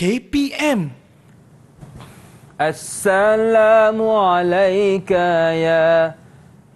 KPM. Assalamualaikum ya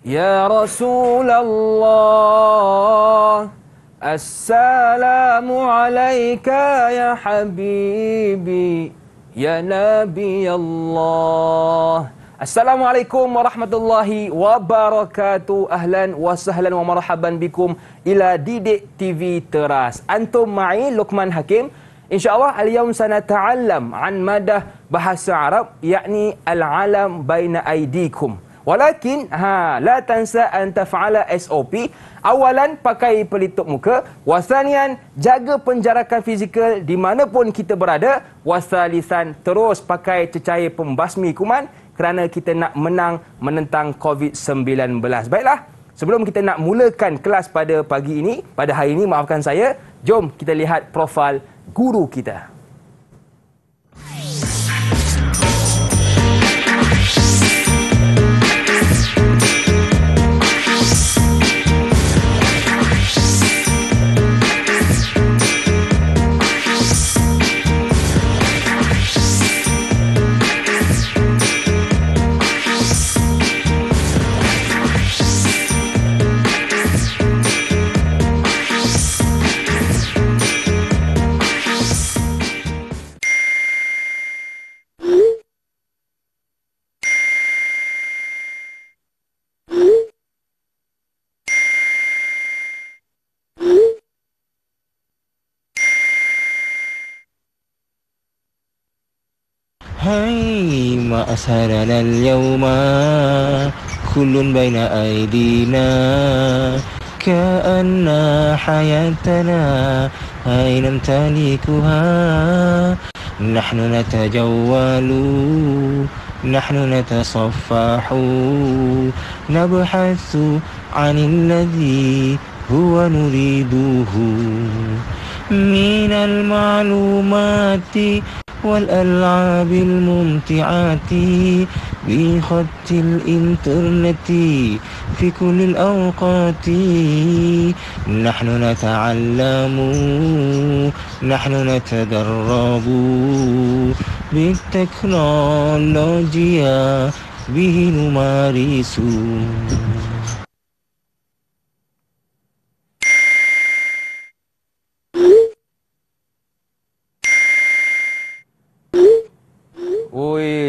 ya Rasulullah. Assalamualaikum ya Habibi ya Nabi Allah. Assalamualaikum warahmatullahi wabarakatuh. Ahlan wa sahlan wa marhaban bikum ila Didik TV Teras. Antum mai Luqman Hakim. InsyaAllah al-yawm sana ta'allam an madah bahasa Arab yakni al-alam baina aidikum. Walakin ha la tansa an taf'ala SOP awalan pakai pelitup muka wasanian jaga penjarakan fizikal di mana pun kita berada wasalisan terus pakai cecair pembasmi kuman kerana kita nak menang menentang COVID-19. Baiklah sebelum kita nak mulakan kelas pada pagi ini pada hari ini maafkan saya Jom kita lihat profil guru kita. ما أسهلنا اليوم كل بين أيدينا كأن حياتنا هاي نمتلكها نحن نتجول نحن نتصفح نبحث عن الذي هو نريده من المعلومات والألعاب الممتعة بخط الإنترنت في كل الأوقات نحن نتعلم نحن نتدرب بالتكنولوجيا به نمارس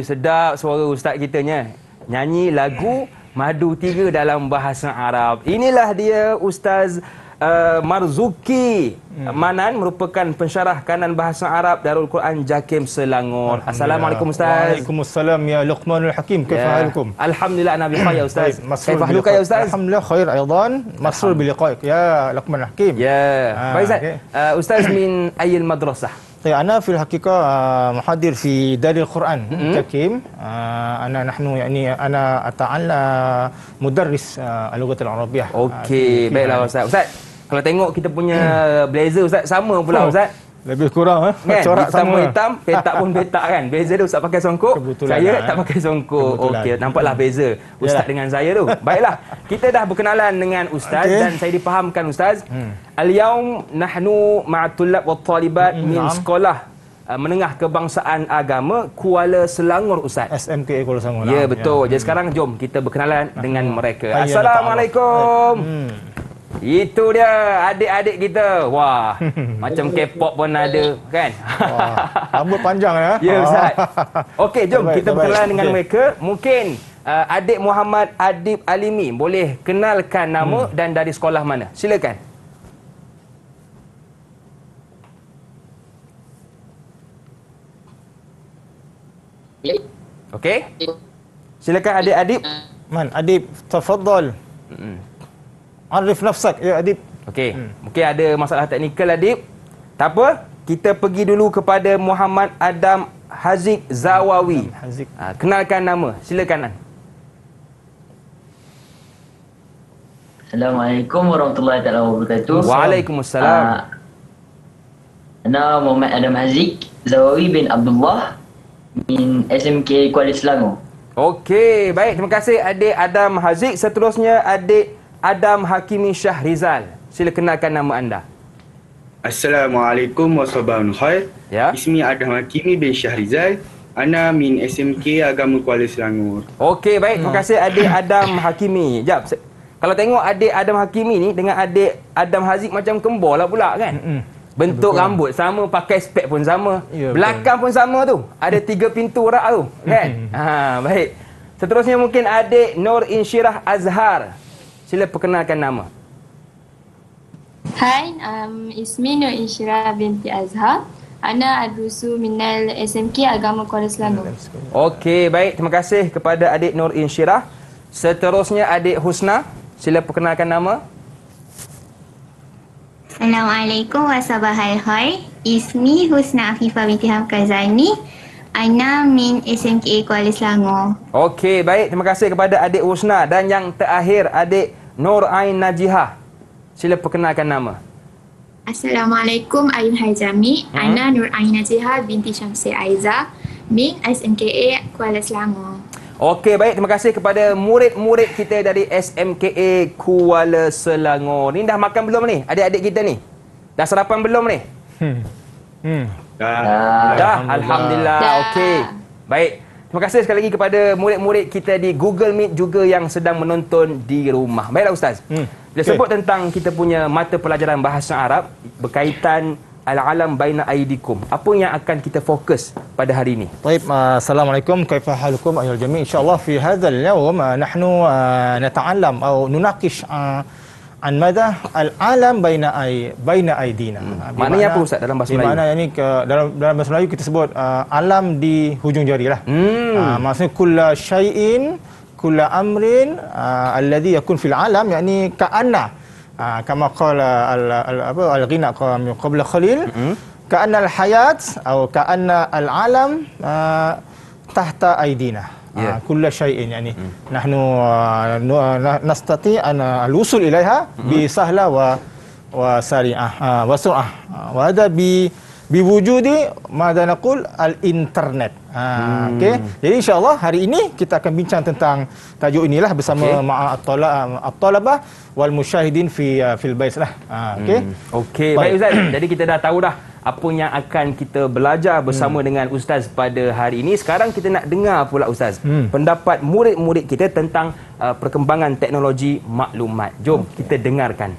sedap suara ustaz kita nya. Eh. Nyanyi lagu Madu Tiga dalam bahasa Arab. Inilah dia Ustaz uh, Marzuki hmm. Manan merupakan pensyarah kanan bahasa Arab Darul Quran Jakim Selangor. Assalamualaikum Ustaz. Waalaikumsalam ya Luqmanul Hakim. Kaifahalukum? Ya. Alhamdulillah Nabi bikhair ya Ustaz. Kaifahaluka ya Ustaz? Alhamdulillah khair aidan. Masrur bi liqaik ya Luqmanul Hakim. Ya. Ah, Baik Ustaz. Okay. Uh, eh, Ustaz min ayil madrasah? طيب انا في الحقيقه محاضر في دار القران تكيم انا نحن يعني انا اتعلم مدرس اللغه العربيه اوكي baiklah ustaz ustaz kalau tengok kita punya hmm. blazer ustaz sama pula oh, ustaz lebih kurang eh kan? corak hitam sama hitam petak pun petak kan beza dia ustaz pakai songkok Kebetulan saya lah, tak pakai songkok okey nampaklah hmm. beza ustaz Yalah. dengan saya tu baiklah kita dah berkenalan dengan ustaz okay. dan saya dipahamkan ustaz hmm. Al-yaum nahnu ma'atulab wa talibat hmm, min sekolah uh, menengah kebangsaan agama Kuala Selangor Ustaz. SMK Kuala Selangor. Ya betul. Ya. Jadi hmm. sekarang jom kita berkenalan hmm. dengan mereka. Ayah, lah, Assalamualaikum. Mm. Itu dia adik-adik kita. Wah, macam K-pop pun ada kan? Wah, rambut panjang ya. Ya Ustaz. Okey, jom kita berkenalan dengan mereka. Mungkin uh, adik Muhammad Adib Alimi boleh kenalkan nama hmm. dan dari sekolah mana? Silakan. Okey. Silakan adik Adib. Man, Adib, tafadhol. Hmm. Arif nafsak, ya Adib. Okey. Hmm. Mungkin ada masalah teknikal Adib. Tak apa, kita pergi dulu kepada Muhammad Adam Haziq Zawawi. Adam Haziq. Ha, kenalkan nama. Silakan. Assalamualaikum warahmatullahi taala wabarakatuh. Waalaikumsalam. Uh, nama Muhammad Adam Haziq Zawawi bin Abdullah. Min SMK Kuala Selangor. Okey, baik. Terima kasih adik Adam Haziq. Seterusnya adik Adam Hakimi Shah Rizal. Sila kenalkan nama anda. Assalamualaikum warahmatullahi wabarakatuh. Ya. Ismi Adam Hakimi bin Shah Rizal. Ana min SMK Agama Kuala Selangor. Okey, baik. Terima hmm. kasih adik Adam Hakimi. Jap. Kalau tengok adik Adam Hakimi ni dengan adik Adam Haziq macam kembar lah pula kan? Hmm. hmm. Bentuk Betul. rambut sama, pakai spek pun sama. Yeah, ya, Belakang pun sama tu. Ada tiga pintu rak tu. Kan? ha, baik. Seterusnya mungkin adik Nur Inshirah Azhar. Sila perkenalkan nama. Hai, um, ismi Nur Inshirah binti Azhar. Ana Adusu Minal SMK Agama Kuala Selangor. Okey, baik. Terima kasih kepada adik Nur Inshirah. Seterusnya adik Husna. Sila perkenalkan Nama. Assalamualaikum wasabahai khair. Ismi Husna Afifa binti Hamkazani. Aina min SMK Kuala Selangor. Okey, baik. Terima kasih kepada adik Husna dan yang terakhir adik Nur Ain Najihah, Sila perkenalkan nama. Assalamualaikum Ayu Haijami. Hmm. Aina Nur Ain Najihah binti Syamsi Aiza min SMK Kuala Selangor. Okey, baik. Terima kasih kepada murid-murid kita dari SMKA Kuala Selangor. Ni dah makan belum ni? Adik-adik kita ni? Dah sarapan belum ni? Hmm. Hmm. Dah. Dah. Alhamdulillah. Alhamdulillah. Okey. Baik. Terima kasih sekali lagi kepada murid-murid kita di Google Meet juga yang sedang menonton di rumah. Baiklah, Ustaz. Hmm. Bila okay. sebut tentang kita punya mata pelajaran bahasa Arab berkaitan al-alam baina aidikum. Apa yang akan kita fokus pada hari ini? Baik, uh, assalamualaikum. Kaifa halukum ayol jami? Insya-Allah fi hadzal yawm uh, nahnu uh, nata'allam atau nunaqish uh, an madah al-alam baina ai baina aidina. Hmm. mana, apa Ustaz dalam bahasa Melayu? Di ini dalam dalam bahasa Melayu kita sebut alam di hujung jarilah. Hmm. maksudnya kull syai'in kull amrin uh, alladhi yakun fil alam yakni ka'anna كما قال الغناء قبل قليل كأن الحياة أو كأن العالم تحت أيدينا كل شيء يعني نحن نستطيع أن الوصول إليها بسهلة وسريعة وسرعة وهذا ب biwujudi madanakul al internet. Ha, hmm. Okay, jadi insyaallah hari ini kita akan bincang tentang tajuk inilah bersama okay. ma'atolab wal Mushahidin fi uh, fil bais lah. Ha, okay, hmm. okay. baik Ustaz. jadi kita dah tahu dah apa yang akan kita belajar bersama hmm. dengan Ustaz pada hari ini. Sekarang kita nak dengar pula Ustaz hmm. pendapat murid-murid kita tentang uh, perkembangan teknologi maklumat. Jom okay. kita dengarkan.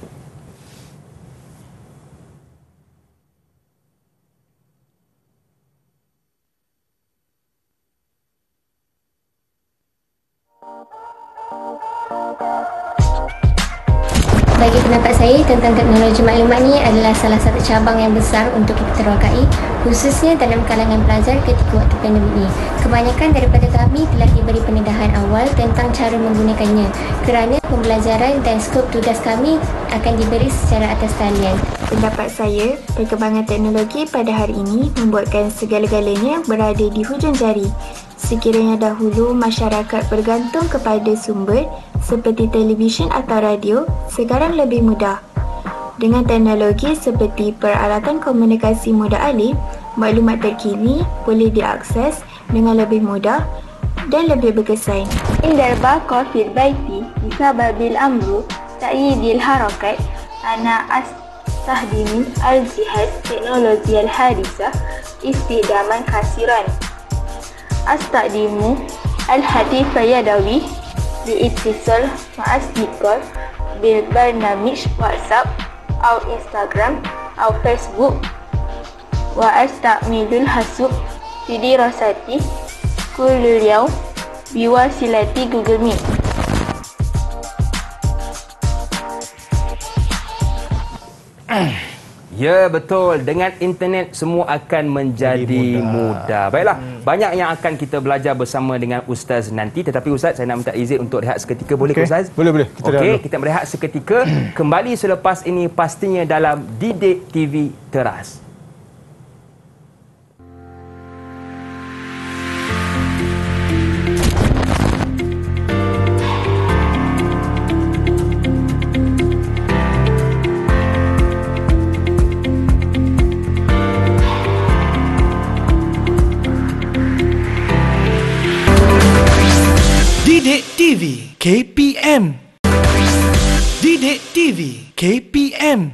bagi pendapat saya tentang teknologi maklumat ni adalah salah satu cabang yang besar untuk kita terokai khususnya dalam kalangan pelajar ketika waktu pandemik ini. Kebanyakan daripada kami telah diberi pendedahan awal tentang cara menggunakannya kerana pembelajaran dan skop tugas kami akan diberi secara atas talian. Pendapat saya, perkembangan teknologi pada hari ini membuatkan segala-galanya berada di hujung jari. Sekiranya dahulu masyarakat bergantung kepada sumber seperti televisyen atau radio, sekarang lebih mudah. Dengan teknologi seperti peralatan komunikasi muda alih, maklumat terkini boleh diakses dengan lebih mudah dan lebih berkesan. Indarba Covid by T disabar bil amru ta'yidil harakat ana astahdimi al-jihad teknologi al-hadisah istidaman khasiran. Astadimu al-hadith fayadawi diiktisal ma'asdikol bil barnamish WhatsApp atau Instagram atau Facebook wa astamidul hasub sidi rosati kulul yau biwa silati google meet Ya betul dengan internet semua akan menjadi mudah. mudah. Baiklah hmm. banyak yang akan kita belajar bersama dengan ustaz nanti tetapi ustaz saya nak minta izin untuk rehat seketika boleh okay. ke ustaz? Boleh boleh. Kita okay, kita berehat seketika kembali selepas ini pastinya dalam Didik TV Teras. TV KPM Didik TV KPM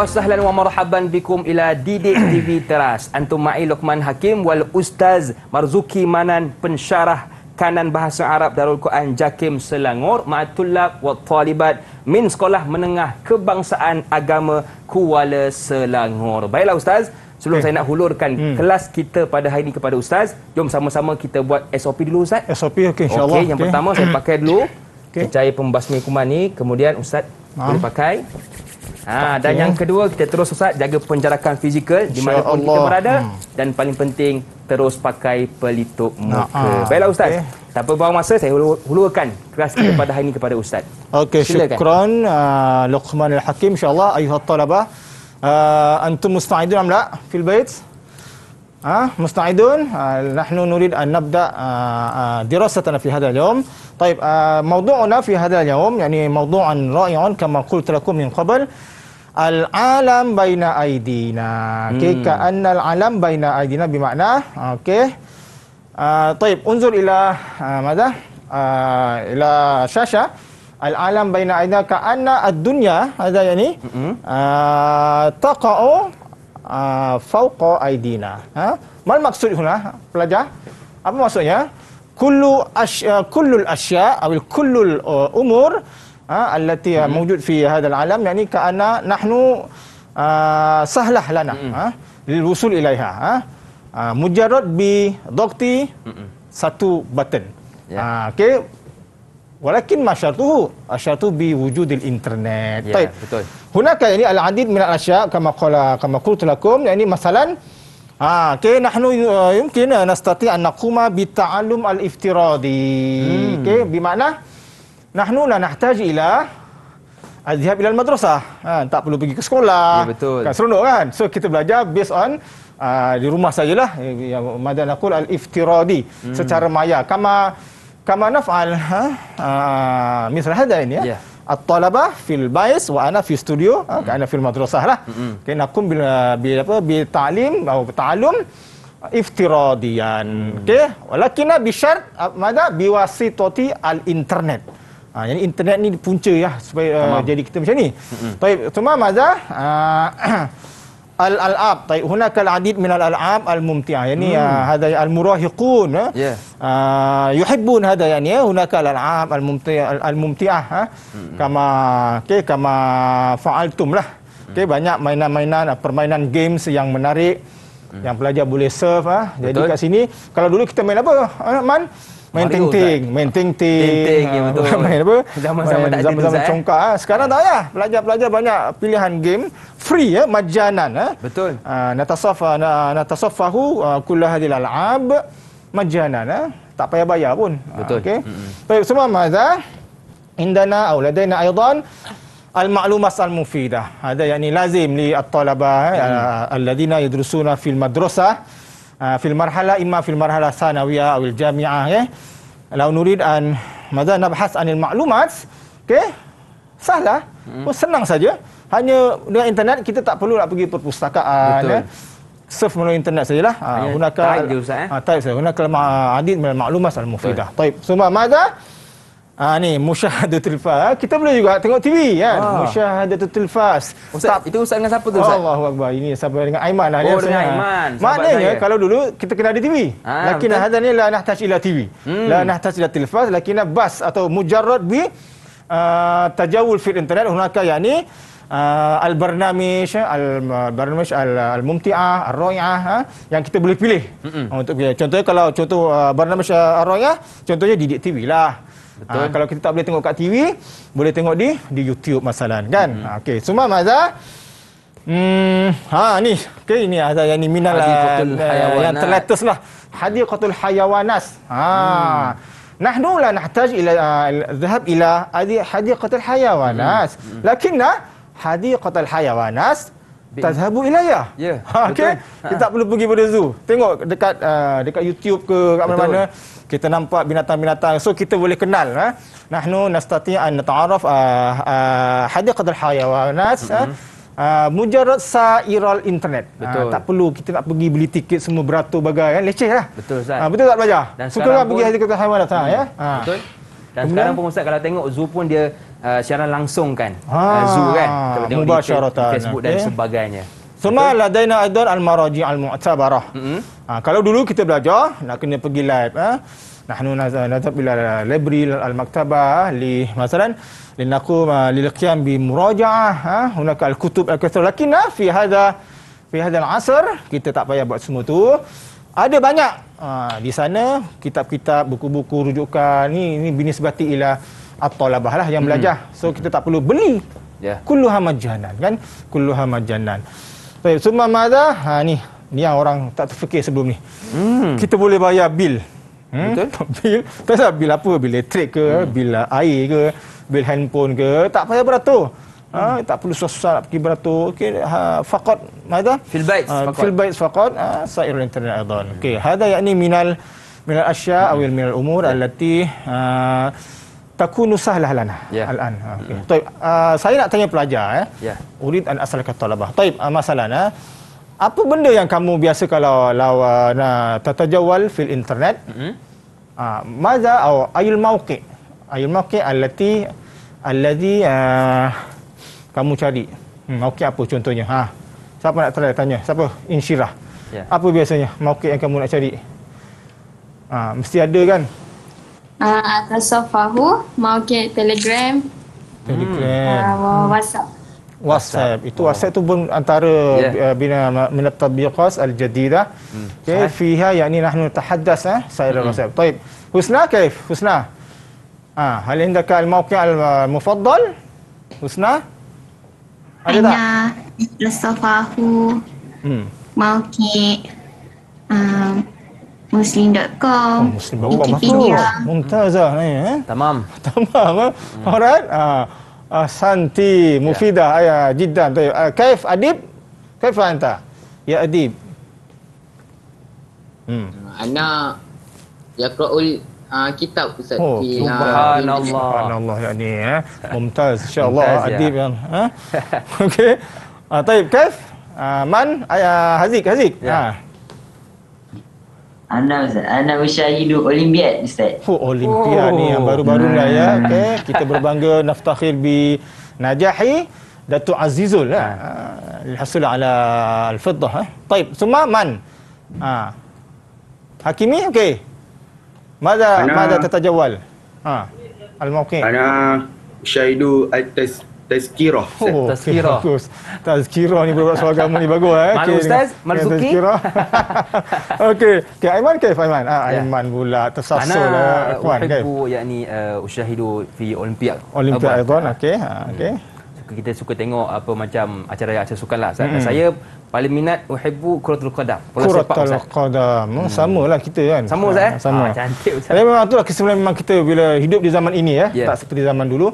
wa sahlan wa marhaban bikum ila Didik TV Teras. Antum ma'i Luqman Hakim wal Ustaz Marzuki Manan pensyarah kanan bahasa Arab Darul Quran Jakim Selangor ma'atullab wa talibat min sekolah menengah kebangsaan agama Kuala Selangor. Baiklah Ustaz, sebelum okay. saya nak hulurkan hmm. kelas kita pada hari ini kepada Ustaz, jom sama-sama kita buat SOP dulu Ustaz. SOP okey insyaAllah. Okey, yang pertama saya pakai dulu. Okay. Kecair pembasmi kuman ni, kemudian Ustaz ha. boleh pakai. Ha, dan yang kedua kita terus usah jaga penjarakan fizikal di mana pun kita berada hmm. dan paling penting terus pakai pelitup muka. Nah, Baiklah Ustaz. Okay. Tak berbuang masa saya hul- keras kelas kita pada hari ini kepada Ustaz. Okey, syukran uh, Luqman Al-Hakim Insyaallah allah ayuha talaba. Uh, ah, antum musta'idun am fil bait? آه، مستعدون آه، نحن نريد أن نبدأ آه، دراستنا في هذا اليوم طيب موضوعنا في هذا اليوم يعني موضوع رائع كما قلت لكم من قبل العالم بين أيدينا كي كأن العالم بين أيدينا بمعنى أوكي طيب انظر إلى ماذا إلى شاشة العالم بين أيدينا كأن الدنيا هذا يعني تقع Ah, fauqa aidina. Ha? Mal maksud huna pelajar? Apa maksudnya? Kullu asya, ah, kullul asya awil kullul uh, umur ha, allati hmm. mawjud fi hadal alam yakni ka'ana nahnu uh, sahlah lana hmm. ha, lil wusul ilaiha ha, uh, mujarrad bi dhakti hmm. satu button yeah. Ya. ha, okay. Walakin masyartuhu Asyartu bi wujudil internet yeah, Taib. Betul Hunaka ini al-adid min al-asya Kama qala Kama qultulakum Yang ini masalan Ha, okay, nahnu uh, yumkin uh, nastati an naquma bi al-iftiradi. Hmm. Okay, bimakna nahnu la nahtaj ila azhab ila al-madrasah. Ha, tak perlu pergi ke sekolah. Ya, betul. Kan, seronok kan? So, kita belajar based on uh, di rumah sajalah. Ya, ya madan al-iftiradi. Hmm. Secara maya. Kama kama naf'al ha ah, misal hada ini ya at-talaba fil bais wa ana fi studio ha ana fil madrasah lah okay nakum bil apa bi ta'lim atau ta'allum iftiradian mm. okay walakinna ah, bi syart mada bi wasitati al internet Ha, ah, jadi internet ni punca ya supaya uh, jadi kita macam ni. Baik, mm-hmm. tu mama uh, al-al'ab tai hunakal adid min al-al'ab al-mumti'ah yani hmm. uh, hadha al-murahiqun ah. ya yeah. uh, yuhibbun hadha yani ya, hunakal al-al'ab al-mumti'ah al-mumti'ah ah, ha? Hmm. kama okay, kama fa'altum lah okay, hmm. banyak mainan-mainan permainan games yang menarik hmm. yang pelajar boleh serve jadi kat sini kalau dulu kita main apa man main Mario ting-ting, main ting-ting. Ya, ah, main apa? Zaman-zaman tak zaman -zaman eh. congkak. Eh. Sekarang tak payah. Pelajar-pelajar banyak pilihan game. Free, ya. Majanan. Eh. Betul. Uh, natasaf, uh, natasafahu uh, kullah hadil al-ab. Majanan. Eh. Tak payah bayar pun. Betul. Uh, okay. Mm-hmm. Baik, semua mazah. Indana awladaina aydan. Al-ma'lumah al-mufidah. Ada yang ni lazim li at-talabah. Eh, mm. Uh, Alladina yudrusuna fil madrasah. Ah, fil marhala imma fil marhala sanawiyah aw al jami'ah okay? Ya. Kalau nurid an madza nabhas anil maklumat, okey? Sahlah. Hmm. Oh, senang saja. Hanya dengan internet kita tak perlu nak pergi perpustakaan. Ya? Surf melalui internet sajalah. Ah, ya, gunakan type je Ustaz eh. Ha, type Gunakan ma'adid maklumat al-mufidah. Taib. So, madza? Ah ni musyahadatul fas. Ah, kita boleh juga tengok TV kan. Ah. Musyahadatul fas. Ustaz, itu ustaz dengan siapa tu ustaz? Allahu akbar. Ini siapa dengan Aiman lah dia. Oh dengan Aiman. Maknanya saya. kalau dulu kita kena ada TV. Ah, lakina hadza ni la nahtaj ila TV. Hmm. La nahtaj ila tilfas, lakina bas atau mujarrad bi uh, tajawul fil internet hunaka yani uh, al barnamish al barnamish al, al mumti'ah ar royah ha? yang kita boleh pilih Mm-mm. untuk pilih. contohnya kalau contoh uh, barnamish ar royah contohnya didik TV lah Ha, kalau kita tak boleh tengok kat TV, boleh tengok di di YouTube masalah kan. Mm-hmm. Ha, ah, okay. Suma Mazah. Hmm, ha ni. Okay, ini Azhar yang ni minal lah. eh, yang terletus lah. Hadiqatul Hayawanas. Ha. Hmm. Nahnu la nahtaj ila uh, ila hadiqatul hayawanas. Hmm. Lakinna hadiqatul hayawanas Tazhabu ilayah. Ya. Yeah, ha, okay? Kita tak perlu pergi pada zoo. Tengok dekat uh, dekat YouTube ke kat mana-mana kita nampak binatang-binatang. So kita boleh kenal ha. Nahnu nastati an nata'arraf uh, uh, hadiqat al-hayawanat ha? mm-hmm. Uh, mujarad sa'iral internet. Ha, betul. Uh, tak perlu kita nak pergi beli tiket semua beratur bagai kan leceh lah. Betul Ustaz. Uh, betul tak belajar? Dan Suka lah pergi hari kata haiwan lah. Ha, ya? Hmm. Betul. Dan Kemudian, sekarang pun Ustaz kalau tengok zoo pun dia Uh, siaran langsung kan ha, uh, zoo kan mubasyaratan Facebook okay. dan eh. sebagainya Suma ladaina aidan al-maraji al-mu'tabarah. Ha, kalau dulu kita belajar nak kena pergi live. ah. Ha? Nahnu nazab ila library al maktabah li masalan linaqum lil qiyam bi muraja'ah ha? hunaka al-kutub al-kathir lakinna fi hadha fi hadha al-asr kita tak payah buat semua tu. Ada banyak ha, di sana kitab-kitab buku-buku rujukan ni ni binisbati ila atau labah lah yang belajar. Hmm. So kita tak perlu beli. Yeah. Kulluha majanan kan? Kulluha majanan. Baik, so, semua madha? Ha ni, ni yang orang tak terfikir sebelum ni. Hmm. Kita boleh bayar bil. Hmm? Betul? bil. Tak bil apa? Bil elektrik ke, hmm. bil air ke, bil handphone ke, tak payah beratur. Ha, hmm. tak perlu susah-susah nak pergi beratur. Okey, ha, fakot. madha? Fil bait ha, faqat. Fil bait faqat, ha, sair internet aidan. Hmm. Okey, hmm. hada yakni minal minal asya' hmm. awil minal umur hmm. allati ha, takunu sahlah lana yeah. al-an ha, okay. Hmm. Taib, uh, saya nak tanya pelajar eh yeah. urid an asalaka talabah طيب uh, ah, masalahnya eh. apa benda yang kamu biasa kalau lawana ah, tatajawal fil internet mm ah -hmm. uh, maza au ayul mauqi ayul mauqi allati allazi uh, kamu cari hmm, okay, apa contohnya ha siapa nak try tanya siapa insyirah yeah. apa biasanya mauqi yang kamu nak cari ah mesti ada kan Ah, Tasofahu Maukit Telegram Telegram uh, ah, WhatsApp WhatsApp. WhatsApp. Itu WhatsApp tu pun antara yeah. Eh, bina minat tabiqas al-jadidah. Hmm. Okay, Sahih. fiha yakni nahnu tahaddas eh, saya dalam hmm. WhatsApp. Taib. Husna, kaif? Husna. Ah, hal inda ka al-mawqi al-mufaddal? Husna? Ada Aina, tak? Ina, Mustafahu, hmm. mawqi, um, muslim.com oh, muslim. Wikipedia oh, Muntazah ni eh? Tamam Tamam eh? Hmm. Alright uh, uh, Santi Mufidah yeah. Ayah Jiddan uh, Kaif Adib Kaif lah Anta Ya Adib hmm. Anak Yaqra'ul Uh, kitab Ustaz. Oh, subhanallah. Allah, yang ni eh. Mumtaz. Insya-Allah ya. adib ya. yang. Eh? Ha? Okey. Ah, uh, Taib Kaif. Ah, uh, Man, ayah uh, Haziq, Haziq. Ya. Yeah. Uh. Anda Anda Musyahidu Olimpiad Ustaz. Oh Olimpiad oh. ni yang baru-baru lah ya. Hmm. Okay. Kita berbangga naftakhir bi najahi Datuk Azizul lah. Ha. Hasil ala al-fiddah. Eh. Taib. Suma man. Ha. Hakimi okey. Mada mada tata jawal. Ha. Al-Mawqi. Ana Syahidu al Tazkirah. Oh, Tazkirah. Okay, bagus. Tazkirah ni berbuat suara agama ni bagus. Eh. Mana okay, Ustaz? Mana Zuki? Tazkirah. Okay. Okay, Aiman ke Aiman? Ah, ya. Aiman ya. pula. Tersasul Mana lah. Kuan, kan? Aku yakni uh, usyahidu fi Olimpiak. Olimpiak Aiman. Okey, Ha, okay. Hmm kita suka tengok apa macam acara yang saya suka lah. Mm-hmm. Saya paling minat Uhibu Kuratul Qadam. Kuratul Qadam. Oh, hmm. Sama lah kita kan. Sama Ustaz eh? Sama. Ah, cantik Ustaz. Tapi memang itulah kesemua memang kita bila hidup di zaman ini eh. ya. Yeah. Tak seperti zaman dulu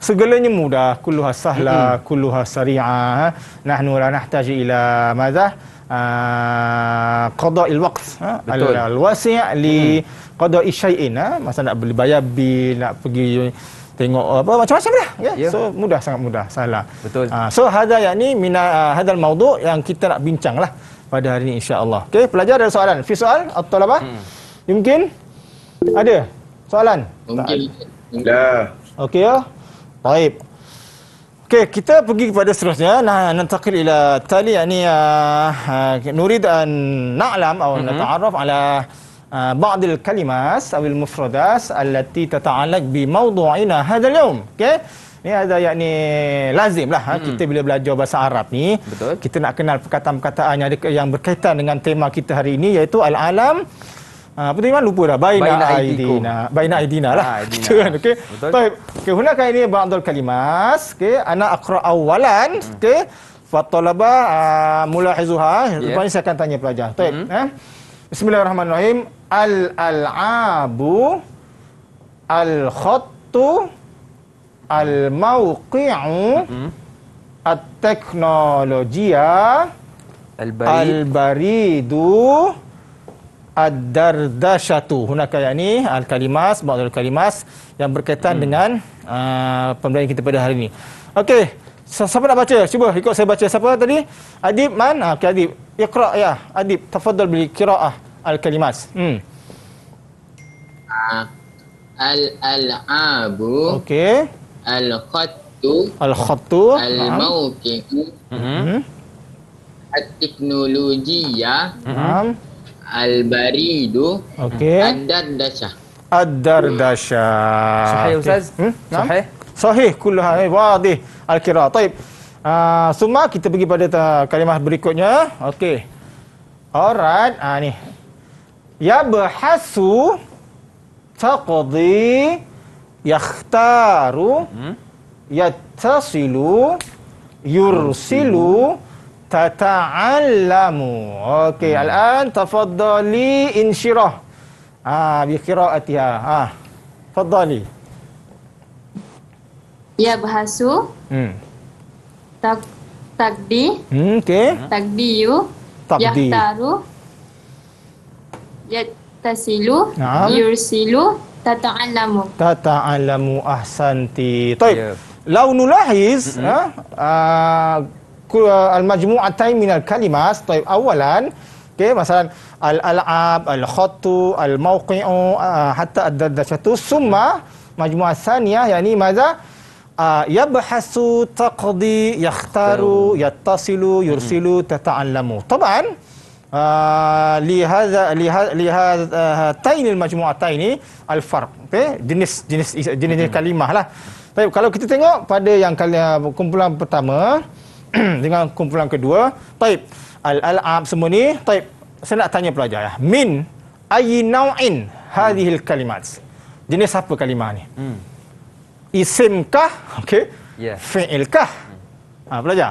segalanya mudah kulluha sahla kulluha sari'a nahnu la nahtaji ila madha ah, qada il waqt ha? al wasi' li mm. qada isyai'in ha? masa nak beli bayar bil nak pergi tengok apa macam-macam dah ya yeah. so mudah sangat mudah salah betul uh, so hadza ni mina uh, hadal maudhu yang kita nak bincang lah pada hari ini insyaallah okey pelajar ada soalan fi soal atau apa hmm. mungkin ada soalan mungkin dah okey ya Baik. Okey, kita pergi kepada seterusnya. Nah, nantakil ila tali yakni uh, nurid an na'lam atau mm-hmm. nata'arraf ala uh, ba'd al-kalimas atau al-mufradat Okey. Ini ada yakni lazim lah. Mm-hmm. Kita bila belajar bahasa Arab ni, Betul. kita nak kenal perkataan-perkataan yang, yang berkaitan dengan tema kita hari ini iaitu al-alam Ah, apa tu Iman? Lupa dah. Baina Aidina. Baina Aidina lah. Kita kan, okey. baik. Okey, huna kali ini Ba'adul Kalimas. Okey, anak Akra Awalan. Hmm. Okey. Fatolaba uh, ah, Mulahizuha. Lepas ini saya akan tanya pelajar. Baik. Mm eh? Bismillahirrahmanirrahim. Al-Al'abu Al-Khattu Al-Mawqi'u hmm. At-Teknologia Al-Baridu Al-Baridu ad-dardashatu hunaka ni al-kalimas ba'dul kalimas yang berkaitan hmm. dengan uh, pembelajaran kita pada hari ini. Okey, siapa nak baca? Cuba ikut saya baca. Siapa tadi? Adib Man. Ah, okay, Adib. Iqra ya. Adib, tafadhal beli qira'ah al-kalimas. Hmm. Ah, al abu. Okey. Al-khattu. Al-khattu. Al-mawqi'u. Mhm. Al-teknologi ya. Mhm. Mm Al-Baridu okay. Ad-Dardasha Ad-Dardasha Sahih Ustaz okay. hmm? Sahih Sahih Kuluh ha- eh, hmm. Wadih Al-Kira Taib uh, ah, Suma kita pergi pada kalimah berikutnya Okey Alright ah, uh, Ni Ya bahasu Taqadi Yakhtaru hmm? Yatasilu Yursilu hmm tata'allamu. Okey, hmm. al-an tafaddali insyirah. Ah, bi qira'atiha. Ah. Tafaddali. Ya bahasu. Hmm. Tak takdi. Hmm, okey. Takdi yu. Takdi. Ya taru. Ya tasilu. Naam. Yursilu. Tata'allamu. Tata'allamu ahsanti. Baik. Yeah. Launulahiz, mm-hmm. ha? Ah, uh, Uh, al majmu'atay min al kalimas tayyib awalan okey masalan al al'ab al khattu al mawqi'u uh, hatta ad dadashatu summa majmu'ah thaniyah yakni madza uh, yabhasu taqdi yahtaru, yattasilu mm-hmm. yursilu tata'allamu taban li hadha li hadha li hadha tayn al majmu'atayn al farq okey jenis jenis jenis mm-hmm. kalimah lah Baik, kalau kita tengok pada yang kumpulan pertama, dengan kumpulan kedua. Taib. Al-al'ab semua ni. Taib. Saya nak tanya pelajar ya. Min ayi naw'in hadihil kalimat. Jenis apa kalimah ni? Hmm. Isim kah? Okey. Yeah. Fi'il kah? Hmm. Ha, pelajar.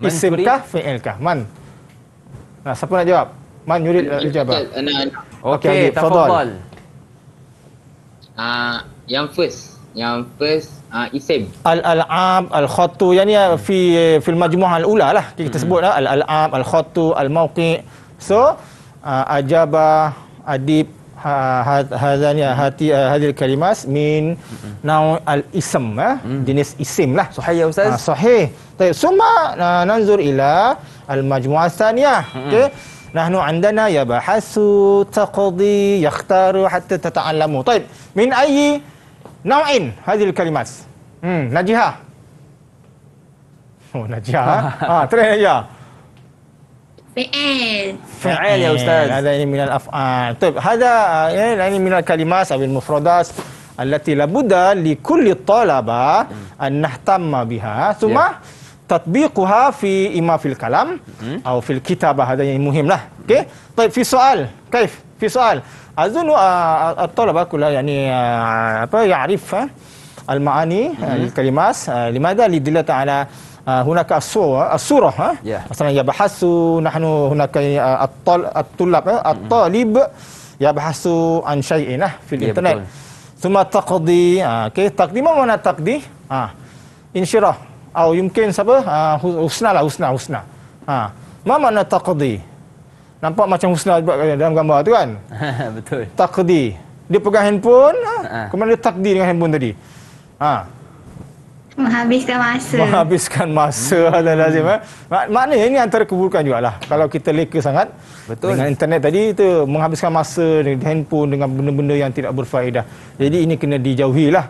Man Isim kah? Fi'il kah? Man. Nah, siapa nak jawab? Man yurid uh, eh, jawab. Lah. Okey, okay, okay Ah, yang first yang first uh, isim al al'ab al khatu yang ni hmm. fi eh, fi majmu'ah al ula lah kita hmm. lah al al'ab al khatu al mauqi so uh, ajaba adib ha, hazania hati uh, hadil kalimas min hmm. nau al isim eh? hmm. jenis isim lah sahih ya ustaz uh, sahih tayyib summa uh, nanzur ila al majmu'ah thaniyah hmm. okey nahnu andana bahasu taqdi yakhtaru hatta tata'allamu tayyib min ayyi Nau'in hadil kalimat. Hmm, Najiha. Oh, Najiha. ha, terus Najiha. فعل فعل يا استاذ هذا من الافعال طيب هذا يعني من الكلمات او المفردات التي لابد لكل طلبه ان نهتم بها ثم تطبيقها في اما في الكلام او في الكتابه هذا يعني مهم له اوكي طيب في سؤال كيف في سؤال azun wa atlab akula yani apa ya'rif al maani al kalimas limada lidillah ta'ala هناك الصورة الصورة ها مثلا يبحث نحن هناك الطلاب الطالب يبحث عن شيء في الانترنت ثم تقضي اوكي تقضي ما معنى تقضي اه انشراح او يمكن سبب حسنى لا حسنى حسنى ما معنى تقضي Nampak macam Husna buat dalam gambar tu kan? Betul. Takdi. Dia pegang handphone, ha? ha. kemudian dia takdi dengan handphone tadi. Ha. Menghabiskan masa. Menghabiskan masa dan hmm. lazim. Eh? Mak maknanya ini antara keburukan juga lah. Kalau kita leka sangat Betul. dengan internet tadi, itu menghabiskan masa dengan handphone dengan benda-benda yang tidak berfaedah. Jadi ini kena dijauhi lah.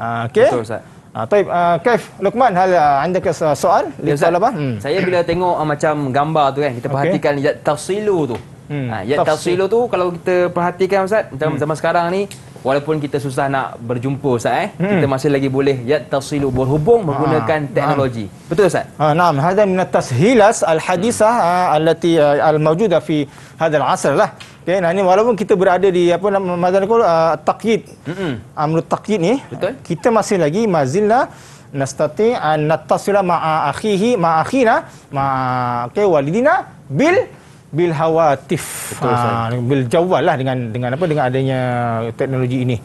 Ha, okay? Betul Ustaz. Ah, baik, uh, Kaif Lukman, hal uh, anda ke uh, soal? Ya, soal apa? Hmm. Saya bila tengok uh, macam gambar tu kan, kita perhatikan okay. tafsilu tu. Hmm. Ha, tafsilu tu kalau kita perhatikan Ustaz, dalam hmm. zaman sekarang ni, walaupun kita susah nak berjumpa Ustaz eh, hmm. kita masih lagi boleh ya tafsilu berhubung menggunakan teknologi. Naam. Betul Ustaz? Ha, naam, hadha min at-tashilas al-hadisah hmm. allati al-mawjuda fi hadha al-asr lah. Okay, nah ini walaupun kita berada di apa nama mazhab uh, taqyid. Hmm. Amrul ah, taqyid ni Betul. kita masih lagi mazilna nastati an ah, nattasila ma'a akhihi ma'a akhina ma'a okay, walidina bil bil hawatif. Betul, ha, bil jawal lah dengan dengan apa dengan adanya teknologi ini.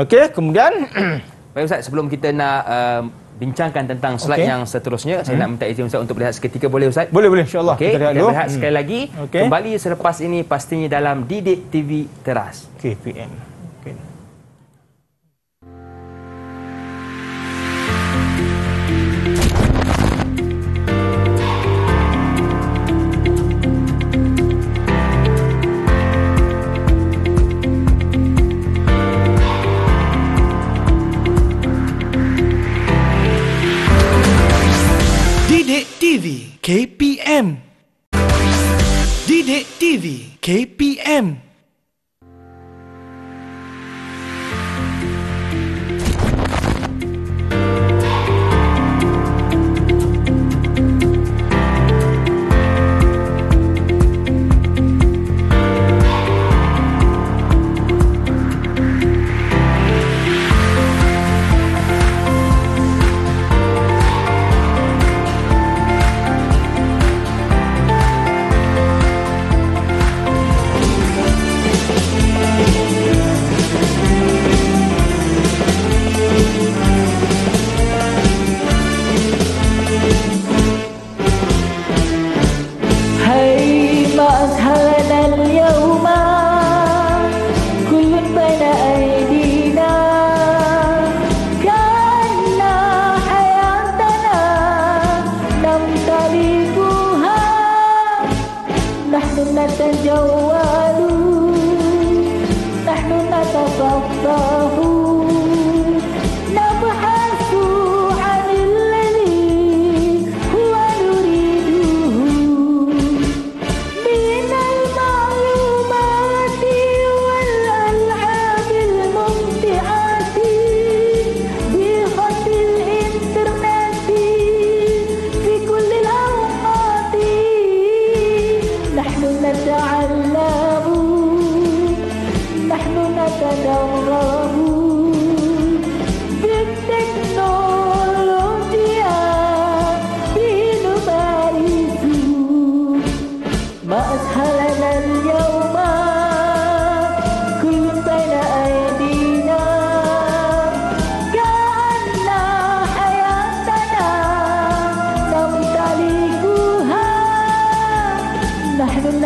Okey, kemudian Baik Ustaz, sebelum kita nak uh, bincangkan tentang slide okay. yang seterusnya hmm. saya nak minta izin Ustaz untuk lihat seketika boleh Ustaz? boleh boleh insyaAllah okay. kita lihat, lihat sekali hmm. lagi okay. kembali selepas ini pastinya dalam Didik TV Teras KPM okay, TV KPM Didik TV KPM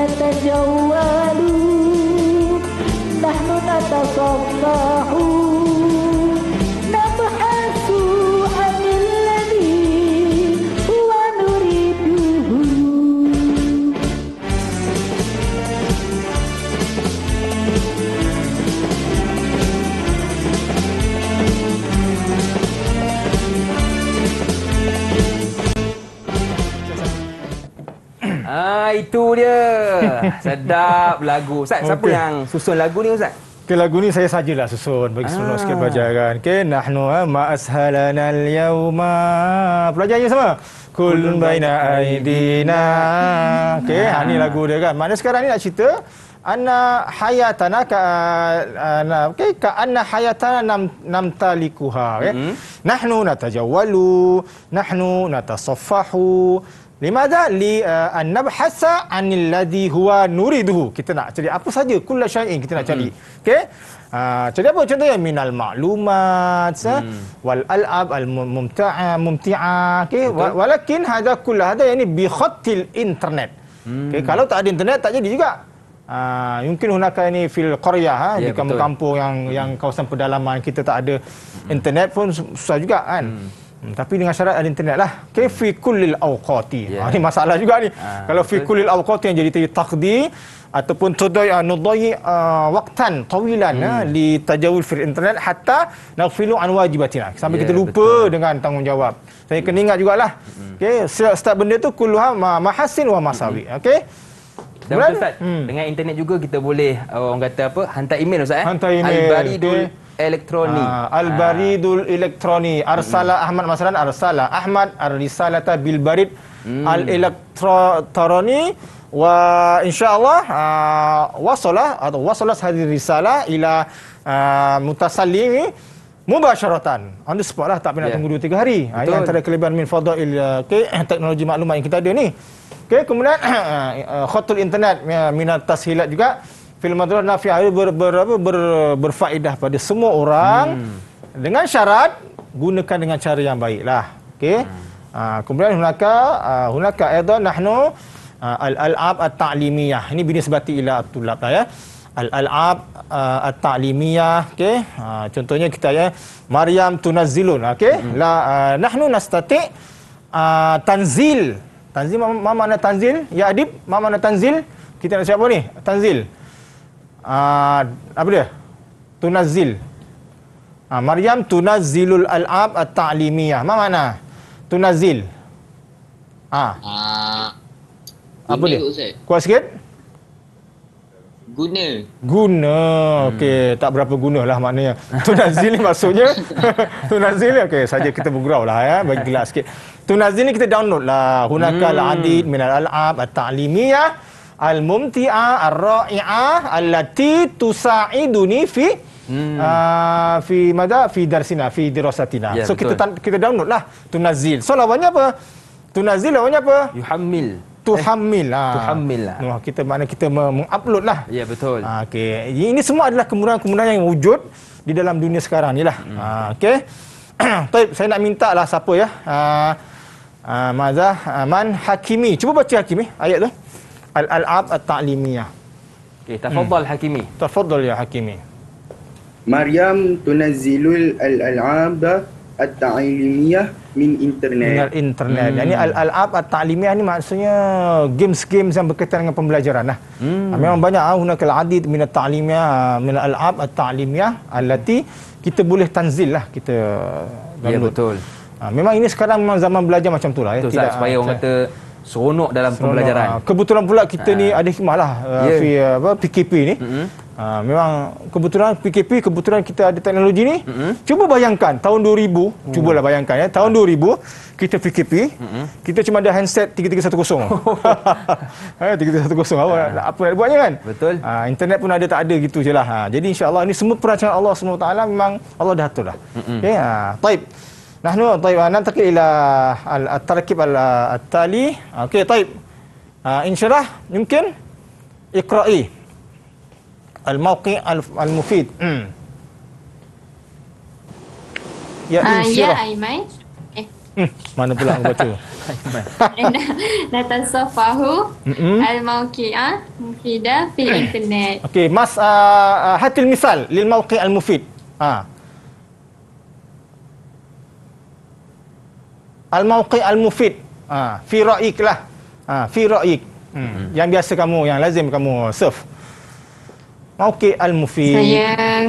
نتجول نحن نتصفح itu dia. Sedap lagu. Ustaz, okay. siapa yang susun lagu ni Ustaz? Okay, lagu ni saya sajalah susun bagi seronok ah. sikit pelajaran. Okay, nahnu ma al-yawma. Pelajarnya sama. Kulun baina aidina. Okay, ha. ni lagu dia kan. Mana sekarang ni nak cerita? Anna hayatana ka anna okay, ka anna hayatana nam nam talikuha okay? Mm-hmm. nahnu natajawalu nahnu natasaffahu Limadha li uh, nabhasa anil ladhi huwa nuriduhu. Kita nak cari apa saja kullu syai'in kita nak cari. Hmm. Okey? Uh, cari apa contohnya minal ma'lumat hmm. wal al'ab al mumta'a ah, mumti'a ah, okay? Betul. walakin hadha kullu hadha yani bi khattil internet. Hmm. Okay, kalau tak ada internet tak jadi juga. Uh, mungkin hunaka ini fil qaryah ha, yeah, ya, di kampung-kampung yang yang hmm. kawasan pedalaman kita tak ada internet pun susah juga kan. Hmm. Hmm, tapi dengan syarat ada internet lah. Okay, hmm. fi awqati. Ha, yeah. Ha, ni masalah juga ni. Ha, Kalau fikulil awqati yang jadi tadi takdi ataupun tudai uh, nudai uh, ah, waktan tawilan hmm. ha, li tajawul fil internet hatta nafilu an wajibatina. Sampai yeah, kita lupa betul. dengan tanggungjawab. Saya hmm. kena ingat jugalah. Hmm. Okay, start benda tu kulluha mahasin wa masawi. Hmm. Okay. Dan Ustaz, hmm. dengan internet juga kita boleh orang kata apa? Hantar email Ustaz eh. Hantar email. Albaridul okay elektronik. Ah, Al-Baridul ah. Elektroni. Arsala hmm. Ahmad Masran Arsala Ahmad Ar-Risalata Bil Barid hmm. al elektronik. wa insyaallah uh, wasalah atau wasalah hadir risalah ila uh, ah, mutasallimi mubasharatan on the spot lah tak payah yeah. tunggu 2 3 hari ha, ini antara kelebihan min fadail okay, eh, teknologi maklumat yang kita ada ni okey kemudian uh, eh, khatul internet ya, minat min tashilat juga Film madarat nafi'ah ber, ber, ber, ber, ber, berfaedah pada semua orang hmm. dengan syarat gunakan dengan cara yang baiklah okey hmm. ha, kemudian hunaka ah, hunaka aidan nahnu ah, al al'ab at ta'limiyah ini bini sebati ila tulab lah ya al al'ab uh, at ta'limiyah okey ha, contohnya kita ya maryam tunazzilun okey hmm. la uh, nahnu nastati uh, tanzil tanzil mana tanzil ya adib mana tanzil kita nak siapa ni tanzil Ah, apa dia? Tunazil. Ha, Maryam tunazilul al-ab at-ta'limiyah. Ah. Apa makna? Tunazil. Ha. Uh, apa dia? Kuat sikit. Guna. Guna. Hmm. Okey, tak berapa gunalah maknanya. Tunazil ni maksudnya Tunazil okey, saja kita bergurau lah ya, bagi gelak sikit. Tunazil ni kita download lah. Hunakal hmm. adid min al-al'ab at-ta'limiyah. al alab at talimiyah Al-mumti'ah, al-ra'i'ah, al-lati tusa'iduni fi hmm. uh, fi mada fi darsina fi dirasatina. Yeah, so betul. kita kita download lah tunazil. So lawannya apa? Tunazil lawannya apa? Yuhammil. Tuhammil eh, lah. Tuhammil lah. Nah, kita mana kita mengupload lah. Ya yeah, betul. Ah, okay. Ini semua adalah kemudahan-kemudahan yang wujud di dalam dunia sekarang ni lah. Mm. Ah, okay. Baik, saya nak minta lah siapa ya. Ah, ah, Mazah Aman Hakimi. Cuba baca Hakimi ayat tu al-alab at-ta'limiyah. Okey, tafadhal hmm. Hakimi. Tafadhal ya Hakimi. Maryam tunazzilul al-alab at-ta'limiyah min internet. Min internet. Hmm. Yani al-alab at-ta'limiyah ni maksudnya games-games yang berkaitan dengan pembelajaran lah. Hmm. Memang banyak ah hunakal adid min at-ta'limiyah ah, min al-alab at-ta'limiyah allati kita boleh tanzil lah kita ya, download. Ya betul. Ah, memang ini sekarang memang zaman belajar macam tu lah ya. Betul, Tidak, supaya ah, orang kata seronok dalam seronok, pembelajaran. Aa, ah, kebetulan pula kita aa. ni ah. ada hikmah lah yeah. uh, ya. ah, apa PKP ni. Mm-hmm. Aa, memang kebetulan PKP kebetulan kita ada teknologi ni. Mm-hmm. Cuba bayangkan tahun 2000, mm. cubalah bayangkan ya. Tahun aa. 2000 kita PKP, mm-hmm. kita cuma ada handset 3310. Ha 3310 apa apa nak buatnya kan? Betul. Aa, internet pun ada tak ada gitu jelah. Ha jadi insyaallah allah ni semua perancangan Allah SWT memang Allah dah atur lah. Mm-hmm. Okey, ha taib. Nah, ah, ila al طيب ننتقل الى التركيب التالي اوكي طيب انشرح يمكن al الموقع المفيد يا يا mana pula anggota tu? La tasafahu al-mawqi'ah mufidah fi internet. Okey, mas uh, uh, hatil misal lil mawqi' al-mufid. Ah. al-mauqi al-mufid ha fi ra'ik lah ha fi ra'ik hmm. hmm. yang biasa kamu yang lazim kamu surf mauqi al-mufid saya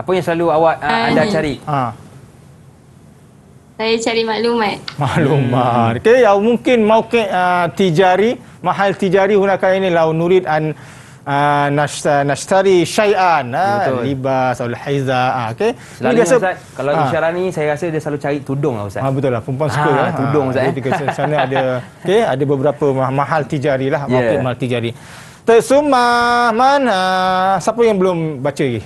apa yang selalu awak uh, anda cari ha saya cari maklumat maklumat hmm. okey ya, mungkin mauqi uh, tijari mahal tijari hunaka ini lau nurid an Ah, nasht, ah, nashtari syai'an ah, libas atau haiza ah, okay. selalu biasa, Ustaz kalau ah. isyarat ni saya rasa dia selalu cari tudung lah Ustaz ah, betul lah perempuan suka ah, lah. tudung ah, Ustaz jadi, eh. sana ada okay, ada beberapa mahal tijari lah yeah. market mahal tijari Tersuma mana? Ah, siapa yang belum baca lagi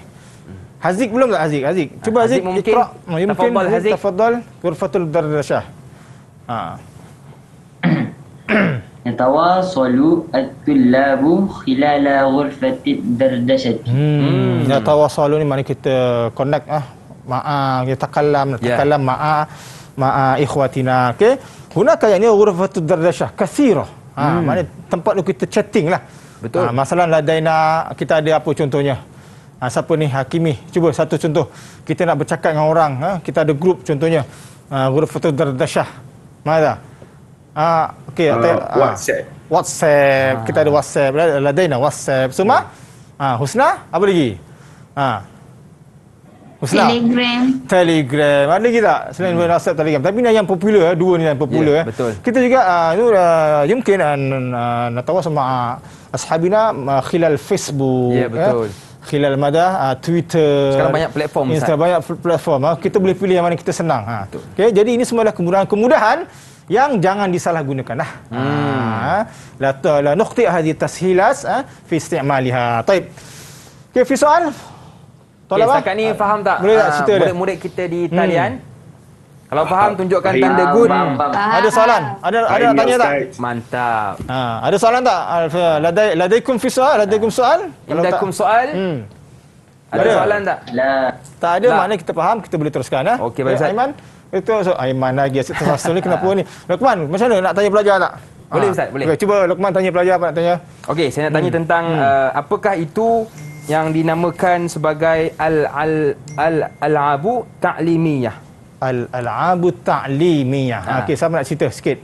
Haziq belum tak Hazik, Hazik. cuba Hazik. Haziq mungkin, ya, mungkin tafadol Haziq tafadol kurfatul darrasyah ah. Yatawasalu at-tullabu khilala ghurfati dardashati. Hmm. hmm. Yatawasalu ni mana kita connect ah. Ma'a kita takallam, ya. takallam yeah. ma'a ma'a ikhwatina. Okey. Hunaka yakni ghurfatu dardashah kathira. Ha, hmm. mana tempat tu kita chatting lah. Betul. Ha, masalah ladaina kita ada apa contohnya? Ha, siapa ni Hakimi? Cuba satu contoh. Kita nak bercakap dengan orang, ha? kita ada grup contohnya. Ha, ghurfatu dardashah. Mana? Ada? Ah, okay. Uh, tell, WhatsApp. Uh, WhatsApp. Ah. Kita ada WhatsApp. Ada Ladina WhatsApp. Semua. Yeah. Ah, Husna, apa lagi? Ah. Husna. Telegram. Telegram. Ada lagi tak? Selain hmm. WhatsApp, Telegram. Tapi ni yang popular, eh, dua ni yang popular. Yeah, ya, betul. Kita juga, ah, uh, itu, uh, mungkin uh, uh sama uh, ashabina uh, khilal Facebook. Ya, yeah, betul. Eh? Khilal Mada, ah, Twitter. Sekarang banyak platform. Instagram, Ustaz. banyak platform. Kita boleh pilih yang mana kita senang. Ha. Okay, jadi ini semua adalah kemudahan-kemudahan yang jangan disalahgunakan lah. Hmm. Ah, ah. La ta la nukti hadi tashilas ah, fi istimaliha. Taib. Okay, fi soal. Tolak okay, ni faham tak? Boleh tak cerita Murid-murid kita di talian. Hmm. Kalau faham tunjukkan tanda gun. Ada soalan? Ada ada tanya tak? Mantap. Ha, ada soalan tak? Ladai ladaikum fi soal? Ladaikum soal? Ladaikum soal? Hmm. Ada soalan tak? La. Tak ada, la. mana kita faham, kita boleh teruskan. Ha? Okey, Pak ya, Ustaz. Ya, itu so, Aiman lagi asyik terasa ni kenapa ni. Lokman, macam mana nak tanya pelajar tak? Boleh ah. Ustaz, boleh. Okay, cuba Lokman tanya pelajar apa nak tanya. Okey, saya nak tanya hmm. tentang hmm. Uh, apakah itu yang dinamakan sebagai al al al al abu ta'limiyah. Al al'abu ta'limiyah. Ha. Okey, saya nak cerita sikit.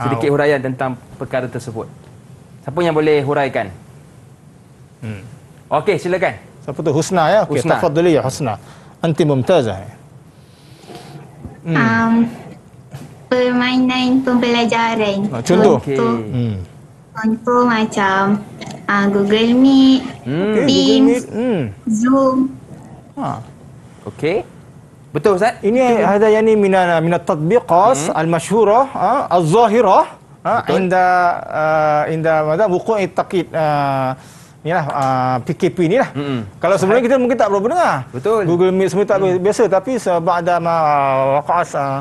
Sedikit ha. huraian tentang perkara tersebut. Siapa yang boleh huraikan? Hmm. Okey, silakan. Siapa tu Husna ya? Okey, tafadhali ya Husna. Anti mumtazah. Ya. Hmm. Um, permainan pembelajaran. Ah, contoh. Okay. Hmm. Contoh macam uh, Google Meet, hmm. Teams, Google Meet. Hmm. Zoom. Ha. Okay. Betul Ustaz? Ini hadza yani minat, min at-tatbiq hmm. al-mashhura ha, al-zahira ha, inda ah, inda wada wuqu' at-taqid uh, ah, ni lah uh, ah, PKP ni lah mm-hmm. kalau sebelum ni kita mungkin tak berapa dengar betul Google Meet semua tak mm. biasa tapi sebab ada ah, wakas uh, ah,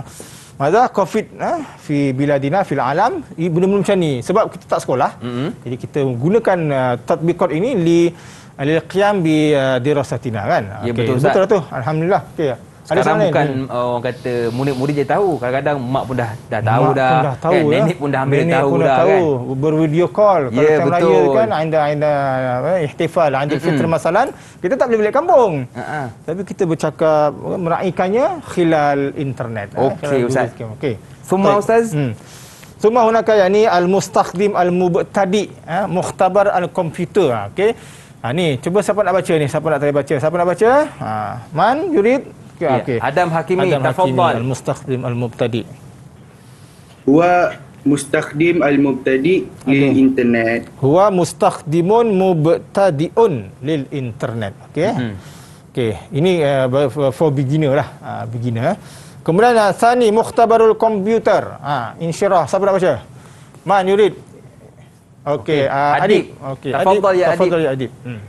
Mazah COVID uh, fi bila dina, fil alam belum-belum macam ni sebab kita tak sekolah mm-hmm. jadi kita gunakan uh, tatbikot ini li li qiyam bi uh, dirasatina kan ya, okay. betul, betul, betul lah tu alhamdulillah okay, sekarang Ada bukan ni. Eh, orang kata murid-murid je tahu. Kadang-kadang mak pun dah dah tahu mak dah. Pun dah tahu kan? Nenek pun dah ambil nenek tahu pun dah, dah tahu. kan. Bervideo call kalau yeah, kat Melaya kan anda anda eh, ihtifal lah. anda mm-hmm. fitrah masalan kita tak boleh balik kampung. Uh-huh. Tapi kita bercakap meraikannya khilal internet. Ha, okey eh, ustaz. Okey. Semua ustaz. Hmm. Semua hunaka yakni al-mustakhdim al-mubtadi eh, mukhtabar al-komputer. Ha, okey. Ha, ni, cuba siapa nak baca ni? Siapa nak tanya baca? Siapa nak baca? Ha, man, yurid, Okay, ya. okay. Adam Hakimi, Adam tafadhal. Adam al-mustakhdim al-mubtadi. Huwa mustakhdim al-mubtadi lil internet. Huwa mustakhdimun mubtadiun lil internet. Okay. Hmm. Okay, ini uh, for beginner lah, uh, beginner. Eh. Kemudian uh, ah, Sani Mukhtabarul Komputer. Ha, uh, insyirah. Siapa nak baca? Man, you read. Okay, okay. Uh, ah, Adib. Adib. Okay. Tafadhal ya Adib. Tafadhal ya Adib. Hmm.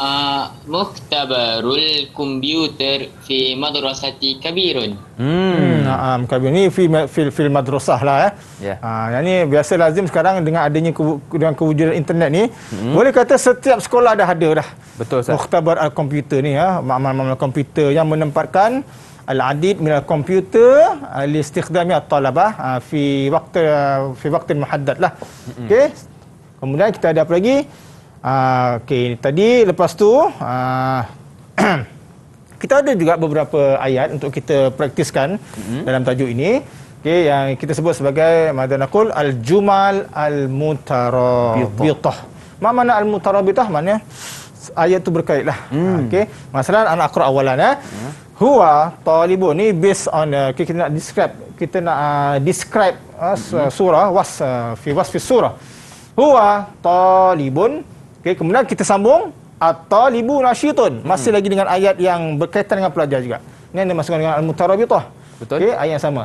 Ah, muktabarul komputer fi madrasati kabirun. Hmm, naam hmm. uh, kabir ni fi fi, fi madrasah lah eh. Ya. Ah yeah. uh, yang ni biasa lazim sekarang dengan adanya ke, dengan kewujudan internet ni, hmm. boleh kata setiap sekolah dah ada dah. Betul sah. Muktabar al komputer ni ya, uh, makmal-makmal komputer yang menempatkan al-adid min al-computer li-istikhdami at-talabah uh, fi waqt uh, fi waqt muhaddad lah. Okay, Kemudian kita ada apa lagi? Ah, okay. tadi lepas tu uh, kita ada juga beberapa ayat untuk kita praktiskan mm-hmm. dalam tajuk ini okay, yang kita sebut sebagai madanakul al-jumal al-mutarabitah mana al-mutarabitah Mana ayat tu berkaitlah mm. Ah, okay? masalah anak aqra awalan eh mm. Huwa talibu ni based on uh, okay, kita nak describe kita nak uh, describe uh, surah was uh, fi was fi surah huwa talibun Okay, kemudian kita sambung atau libu nasyitun. Masih hmm. lagi dengan ayat yang berkaitan dengan pelajar juga. Ini yang dimasukkan dengan al-mutarabitah. Betul. Okay, ayat yang sama.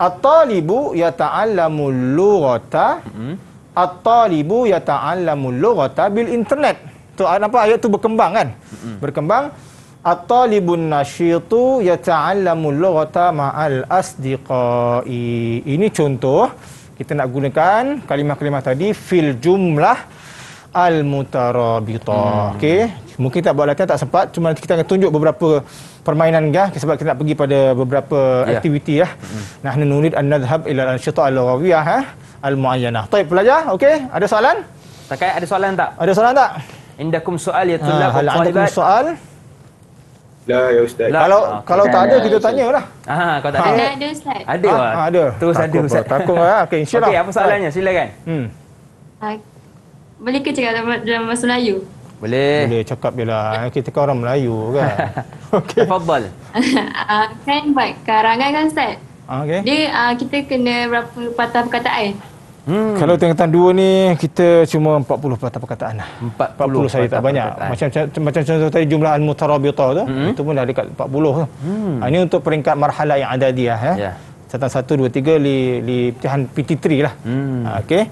At-talibu yata'allamu lughata. Hmm. At-talibu yata'allamu lughata bil internet. Tu apa ayat tu berkembang kan? Hmm. Berkembang. At-talibun nasyitu yata'allamu lughata ma'al asdiqai. Ini contoh kita nak gunakan kalimah-kalimah tadi fil jumlah. Al-Mutarabitah. Hmm. Okey. Mungkin tak buat latihan tak sempat. Cuma kita akan tunjuk beberapa permainan gah sebab kita nak pergi pada beberapa yeah. aktiviti ya. Hmm. Nahnu nurid an nadhhab ila al-anshita al-rawiyah ha? al-muayyanah. Baik pelajar, okey. Ada soalan? Tak ada soalan tak? Ada soalan tak? Indakum soal ya ah, tulab. Ha, ada soal? La ya ustaz. Kalau okay. Ah, kalau tak ada kita lah, tanyalah. Ha, ah, kalau tak ada. Ada Ada. Ha, ada. Terus ada ustaz. Takut ah. Okey, insyaallah. Okey, apa soalannya? Silakan. Hmm. Okay. Boleh ke cakap dalam, dalam bahasa Melayu? Boleh. Boleh cakap je lah. Eh, kita kan orang Melayu kan. Okey. Fadal. Ah, kan buat karangan kan Ustaz? Ah, okey. Dia uh, kita kena berapa patah perkataan? Hmm. Kalau tingkatan dua ni kita cuma 40 patah perkataan lah. 40, 40 saya tak perkataan. banyak. Macam macam contoh tadi jumlah al-mutarabita tu, hmm. itu pun dah dekat 40 tu. Hmm. Ha, ini untuk peringkat marhala yang ada dia eh. ya. Yeah. satu dua tiga li li pilihan PT3 lah. Hmm. Okey.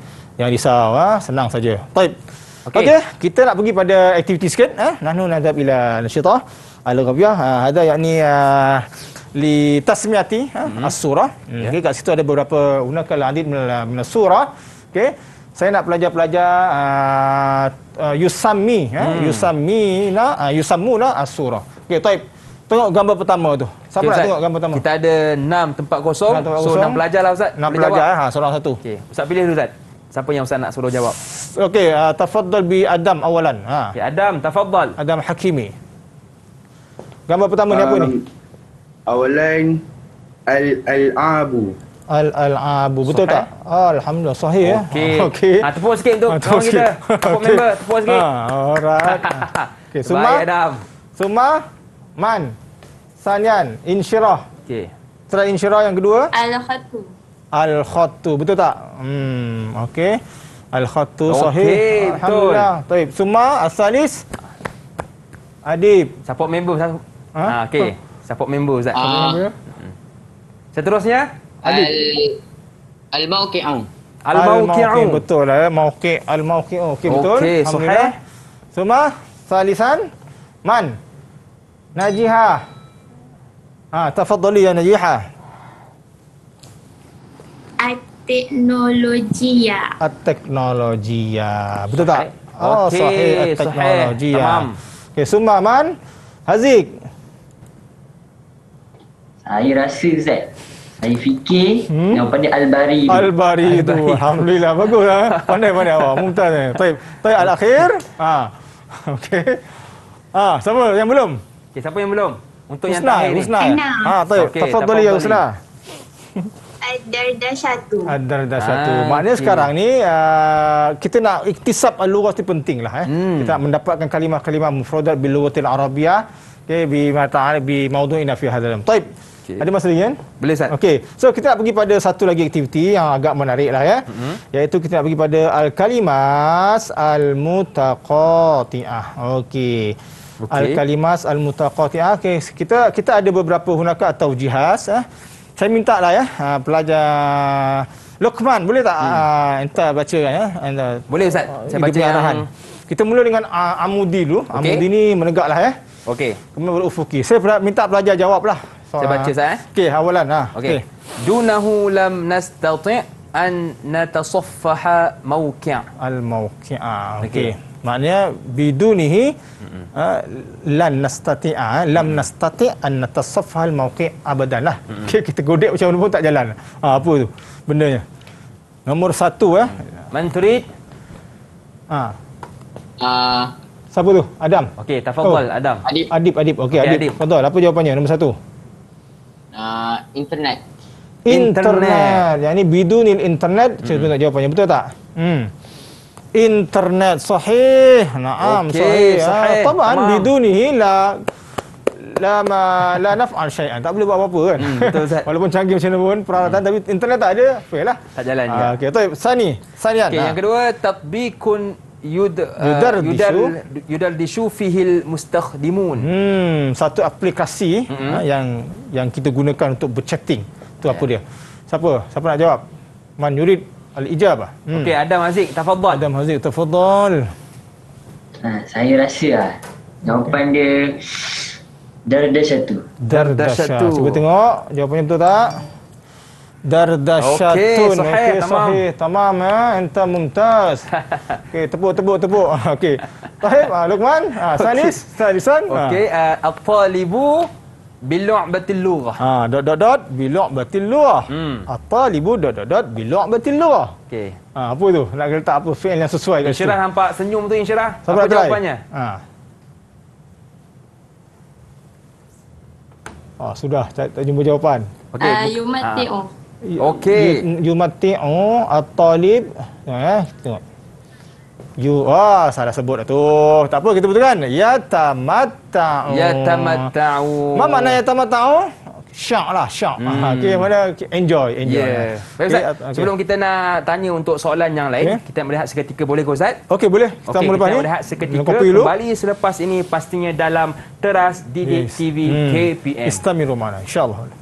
Jangan risau ha? Senang saja Baik okay. okay. Kita nak pergi pada aktiviti sikit eh? Nahnu nazab ila nasyidah Al-Rabiyah Hada yakni uh, Li tasmiati eh? Mm-hmm. As-surah mm-hmm. Kat situ ada beberapa Unakal lah, adid min surah okay. Saya nak pelajar-pelajar uh, uh, Yusami eh? Mm. Yusami na, uh, Yusamu na as-surah Okay, taip Tengok gambar pertama tu. Siapa okay, nak tengok gambar pertama? Kita ada 6 tempat kosong. tempat kosong. So 6 pelajar lah Ustaz. 6 pelajar. Ha, seorang satu. Okay. Ustaz pilih dulu Ustaz. Siapa yang Ustaz nak suruh jawab? Okey, uh, ah, tafadhal bi Adam awalan. Ha. Bi Adam, tafadhal. Adam Hakimi. Gambar pertama um, ni apa ni? Um, awalan al Al Abu. al Al Abu Betul tak? Alhamdulillah, sahih ya. Okey. Eh? Okay. Ha, ah, tepuk sikit untuk ha, kita. Tepuk member, tepuk sikit. Ha, Okey, Suma. Baik, Adam. Suma. Man. Sanyan. Insyirah. Okey. Setelah insyirah yang kedua. Al-Khatu al khatu betul tak hmm okey al khatu okay, sahih alhamdulillah طيب summa asalis adib support member ha, ha okey support member ustaz ha. seterusnya adib al mauqi'u al mauqi'u okay, betul lah eh? mauqi' al mauqi'u okey okay, betul alhamdulillah summa salisan man najihah ha tafadhali ya najihah teknologia. At ah, teknologi. Betul tak? Okay. Oh, sahih at ah, teknologi. Tamam. Okey, Sumba Man, Haziq. Saya rasa Z. Saya fikir hmm? yang pandai Al-Bari. al tu. Alhamdulillah. Bagus lah. ha? Pandai-pandai awak. Mumtaz ni. Taib. Taib Al-Akhir. Ha. Okey. Ah, siapa yang belum? Okey, siapa yang belum? Untuk Usna, yang terakhir ni. Usna. Ha, Taib. Okay, Tafadoli ya Usna. Ad dar dah satu. Ad ah, dar dah satu. Ah, Maknanya okay. sekarang ni uh, kita nak iktisab al-lughah tu pentinglah eh. Hmm. Kita nak mendapatkan kalimah-kalimah mufradat bil lughatil arabiyah. Okey bi mata'ar bi maudhu'in fi hadzal. Baik. Okay. Ada masa lagi kan? Boleh Ustaz. Okey. So kita nak pergi pada satu lagi aktiviti yang agak menarik lah ya. Mm-hmm. Iaitu kita nak pergi pada al-kalimas al-mutaqati'ah. Okey. Okay. Al-kalimas al-mutaqati'ah. Okey. Kita kita ada beberapa hunaka atau jihas. Eh saya minta lah ya uh, pelajar Lukman boleh tak hmm. uh, entah baca kan, ya entah boleh ustaz ah, saya baca arahan yang... kita mula dengan uh, amudi dulu okay. amudi ni menegak lah ya okey kemudian berufuki saya minta pelajar jawab lah so, saya baca ustaz eh okey awalan ha okey okay. dunahu lam nastati an natasaffaha mawqi' al mawqi' okey maknanya bidunihi mm-hmm. uh, lan nastati'a mm-hmm. lam nastati' an natasaffal mauqi' abadan lah mm kita godek macam mana pun tak jalan ha, apa tu benarnya Nomor satu eh man turid ha. Uh. siapa tu adam okey tafadhal oh. adam adib adib adib okey okay, adib fadhal apa jawapannya Nomor satu Uh, internet. internet. Internet. Yang ni bidunil internet, mm. saya nak jawapannya betul tak? Hmm internet sahih. Naam okay, sahih. Ah. sahih. Ha, Tabaan Tamam. di dunia la lama la naf'al syai'an. Tak boleh buat apa-apa kan. Hmm, betul Ustaz. Walaupun canggih macam mana pun peralatan hmm. tapi internet tak ada, fail lah. Tak jalan ha, ah, juga. Okey, betul. Sani, Sanian. Okey, ha. yang ah. kedua tabikun yud yudar yudar yudar yudar disu fihil mustakhdimun. Hmm, satu aplikasi hmm. Ha, yang yang kita gunakan untuk berchatting. Tu yeah. apa ya. dia? Siapa? Siapa nak jawab? Man yurid Al-Ijabah. Hmm. Okey, Adam Haziq, tafadhal. Adam Haziq, tafadhal. Ha, saya rasa lah. Jawapan okay. dia... Dardasyatu. Dardasyatu. Cuba tengok. Jawapannya betul tak? Dardasyatun. Okey, sahih. Okay, tamam. Sahih. Tamam. Ha? Entah muntas. Okey, tepuk, tepuk, tepuk. Okey. Sahih, ha, ah, Luqman. Ha, ah, Sanis. Sanisan. Okey, uh, Apalibu. Okay bilok batil lughah. Ha, ah, dot dot dot bilok batil lughah. Hmm. At-talibu dot dot dot bilok batil lughah. Okey. Ha, apa tu? Nak kena letak apa fail yang sesuai kat Insyirah nampak senyum tu Insyirah. apa try? jawapannya? Ha. Ha, sudah tak, tak jumpa jawapan. Okey. Uh, Yumati'u. Okey. Yumati'u at lib Ya, eh, tengok. You wah salah sebut lah tu. Tak apa kita betulkan. Ya tamatta'u. Ya tamatta'u. Apa mana ya tamatta'u? Syak lah, syak. Hmm. Ah, okay, mana enjoy, enjoy. Yeah. Lah. Baik, Ustaz, okay. sebelum kita nak tanya untuk soalan yang lain, okay. kita melihat seketika boleh ke Ustaz? Okey, boleh. Kita okay, kita ni. melihat seketika. Kembali selepas ini pastinya dalam teras DDTV yes. TV hmm. KPM. Istamiru mana, insyaAllah. Allah.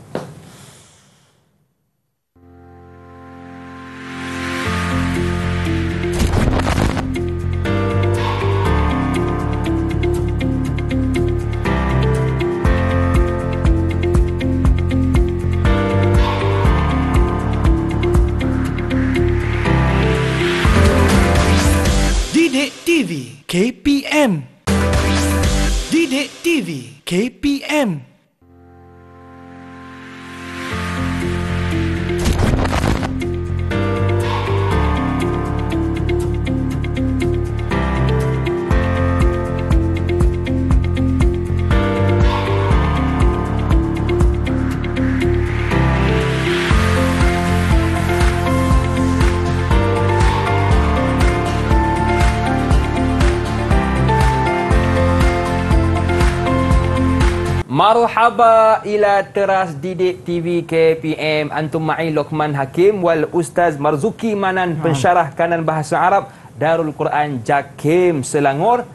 khabar ila teras didik TV KPM antum ma'i Lokman Hakim wal ustaz Marzuki Manan hmm. pensyarah kanan bahasa Arab Darul Quran Jakim Selangor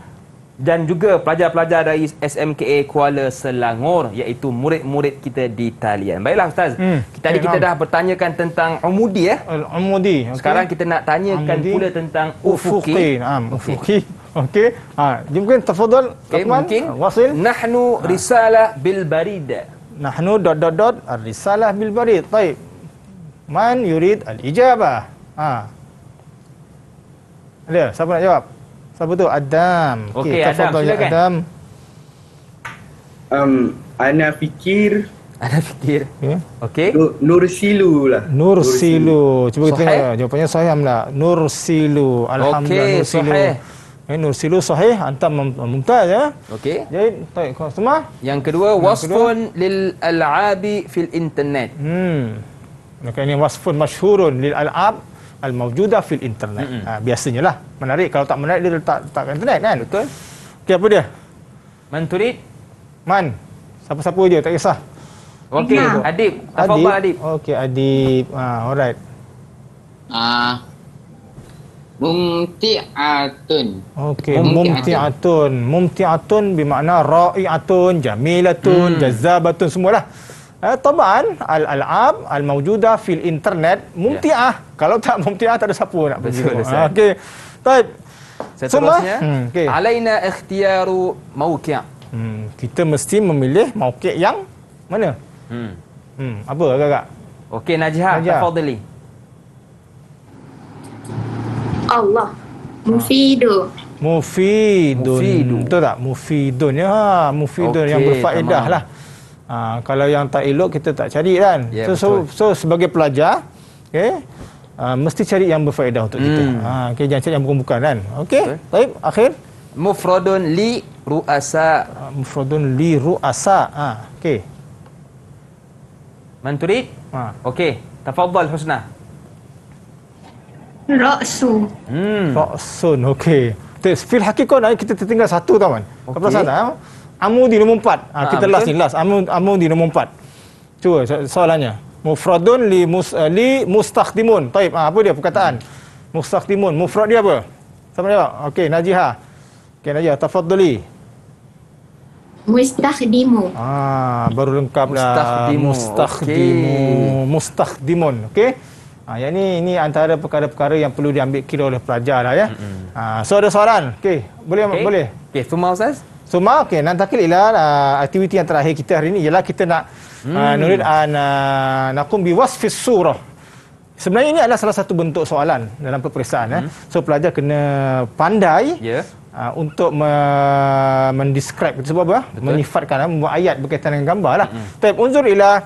dan juga pelajar-pelajar dari SMKA Kuala Selangor iaitu murid-murid kita di talian. Baiklah ustaz. Hmm. Kita tadi kita dah bertanyakan tentang umudi ya. Al umudi. Okay. Sekarang kita nak tanyakan umudi. pula tentang ufuki. Ufuki. Um, ufuki. Okay. Okey. Ha, mungkin tafadhal okay, Osman. Mungkin. Ha, Wasil. Nahnu ha. risalah bil barid. Nahnu dot dot dot risalah bil barid. Baik. Man yurid al ijabah. Ha. Ada siapa nak jawab? Siapa tu? Adam. Okey, okay, Adam. Ya, silakan. Ya Adam. Um, ana fikir ada fikir. Okey. Okay. Nur, Nursilu lah. Nursilu. Cuba kita tengok. Jawapannya Sahih Amla. Nursilu. Alhamdulillah. Okay, Nursilu. Sahih. Ini eh, nur silu sahih antam mumtaz ya. Okey. Jadi, baik kau semua. Yang kedua wasfun lil al'abi fil internet. Hmm. Maka ini wasfun masyhurun lil al'ab al mawjuda fil internet. Mm-hmm. Ha, biasanya lah. Menarik kalau tak menarik dia letak tak internet kan? Betul. Okey apa dia? Man turid? Man. Siapa-siapa dia? tak kisah. Okey, Adib. Adib. Adib. Okey, Adib. Ah, alright. Ah, uh. Mumti'atun. Okey, mumti'atun. Mumti'atun bermakna ra'i'atun, jamilatun, hmm. jazabatun semualah. Eh, tabaan al-al'ab al-mawjuda fil internet mumti'ah. Yeah. Kalau tak mumti'ah tak ada siapa nak pergi. Ah, okey. Baik. Seterusnya, hmm. okay. alaina ikhtiyaru mawki'. Hmm, kita mesti memilih mawki' yang mana? Hmm. Hmm, apa agak-agak? Okey, Najihah, Najihah. tafadhali. Allah. Mufidun. Mufidun. mufidun. Betul tak? Mufidun. Ya, ha, mufidun okay, yang berfaedah lah. Ha, kalau yang tak elok, kita tak cari kan? Yeah, so, so, so, sebagai pelajar, okay, uh, ha, mesti cari yang berfaedah untuk mm. kita. Hmm. Ha, okay, jangan cari yang bukan-bukan kan? Okay? okay. Baik, akhir. Mufrodun li ru'asa. Uh, mufrodun li ru'asa. Ha, okay. Manturid? Ha. Okay. Ha. Tafadhal Husna. Raksu. Hmm. Raksun, okey. Tak, fil hakikat ni kita tertinggal satu tau kan. Okay. Apa pasal tak? Eh? Amudi nombor empat. Ha, ha, kita betul? last ni, last. Amud, amudi nombor empat. Cuba so- soalannya. Mufradun li, mus, eh, li mustakhdimun. Taib, ha, apa dia perkataan? Hmm. Mustakhdimun. Mufrad dia apa? Sama jawab. Okey, Najiha. Okey, Najiha. Tafadzuli. Mustakhdimu. Ah, baru lengkap dah. Mustakhdimu. Mustakhdimu. Mustakhdimun. Okey. Okay. Ha, yang ni ini antara perkara-perkara yang perlu diambil kira oleh pelajar lah ya. Mm-hmm. Ha, so ada soalan. Okey, boleh okay. boleh. Okey, semua Ustaz. Suma, okey. Nantakil ialah uh, aktiviti yang terakhir kita hari ini ialah kita nak ah, mm. uh, nurid an uh, naqum bi wasfi surah. Sebenarnya ini adalah salah satu bentuk soalan dalam peperiksaan. Mm. Eh. So pelajar kena pandai yeah. Ya. uh, untuk me- mendescribe sebab apa? Menyifatkan, uh, ah, membuat ayat berkaitan dengan gambar lah. Mm-hmm. Tapi unzur ialah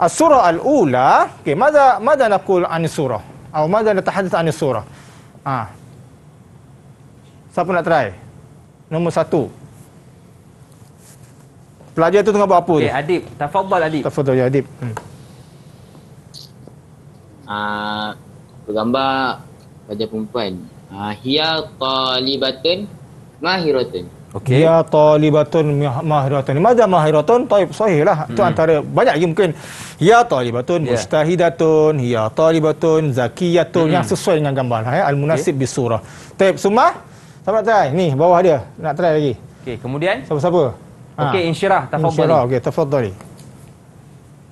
As-surah al-ula, okay, mada mada nakul an surah? Atau mada nak tahadith an surah? Ha. Siapa nak try? Nomor satu. Pelajar tu tengah buat apa okay, tu? Eh, Adib. Tafadhal Adib. Tafadhal ya, Adib. Hmm. Uh, bergambar pelajar perempuan. Uh, hiya talibatun mahiratun. Okay. Ya talibatun mahiratun. Madah mahiratun, taib sahih lah. Itu hmm. antara banyak lagi mungkin. Ya talibatun yeah. mustahidatun. Ya talibatun zakiyatun. Hmm. Yang sesuai dengan gambar. Lah, ya. Al-Munasib okay. bisurah. Taib semua. Sama nak try. Ni bawah dia. Nak try lagi. Okay, kemudian. Siapa-siapa? Okey, ha. insyirah. Tafadzali. Insyirah, okey. Tafadzali.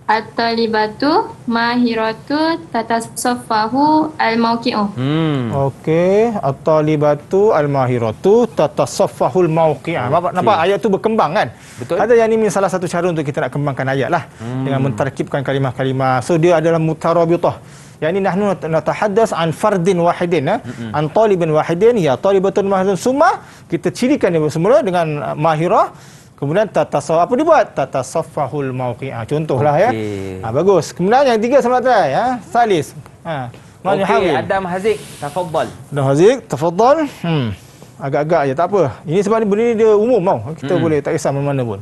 At-talibatu mahiratu tatasaffahu al-mauqi'u. Hmm. Okey, at-talibatu al-mahiratu tatasaffahu al-mauqi'u. Okay. Nampak, nampak ayat tu berkembang kan? Betul. Ada yang ini salah satu cara untuk kita nak kembangkan ayat lah. Hmm. Dengan mentarkibkan kalimah-kalimah. So, dia adalah mutarabitah. Yang ini nahnu natahaddas an fardin wahidin. Eh? Mm-hmm. An talibin wahidin. Ya talibatun mahiratu summa. Kita cirikan dia semula dengan mahirah. mahirah Kemudian tata sof apa dibuat? Tata mauki mauqi'ah. Contohlah okay. ya. ah bagus. Kemudian yang tiga sama tadi ya. Salis. Ha. Mana okay, hawi? Adam Haziq, tafadhal. Adam Haziq, tafadhal. Hmm. Agak-agak aja. tak apa. Ini sebab ni benda ni dia umum tau. Kita hmm. boleh tak kisah mana-mana pun.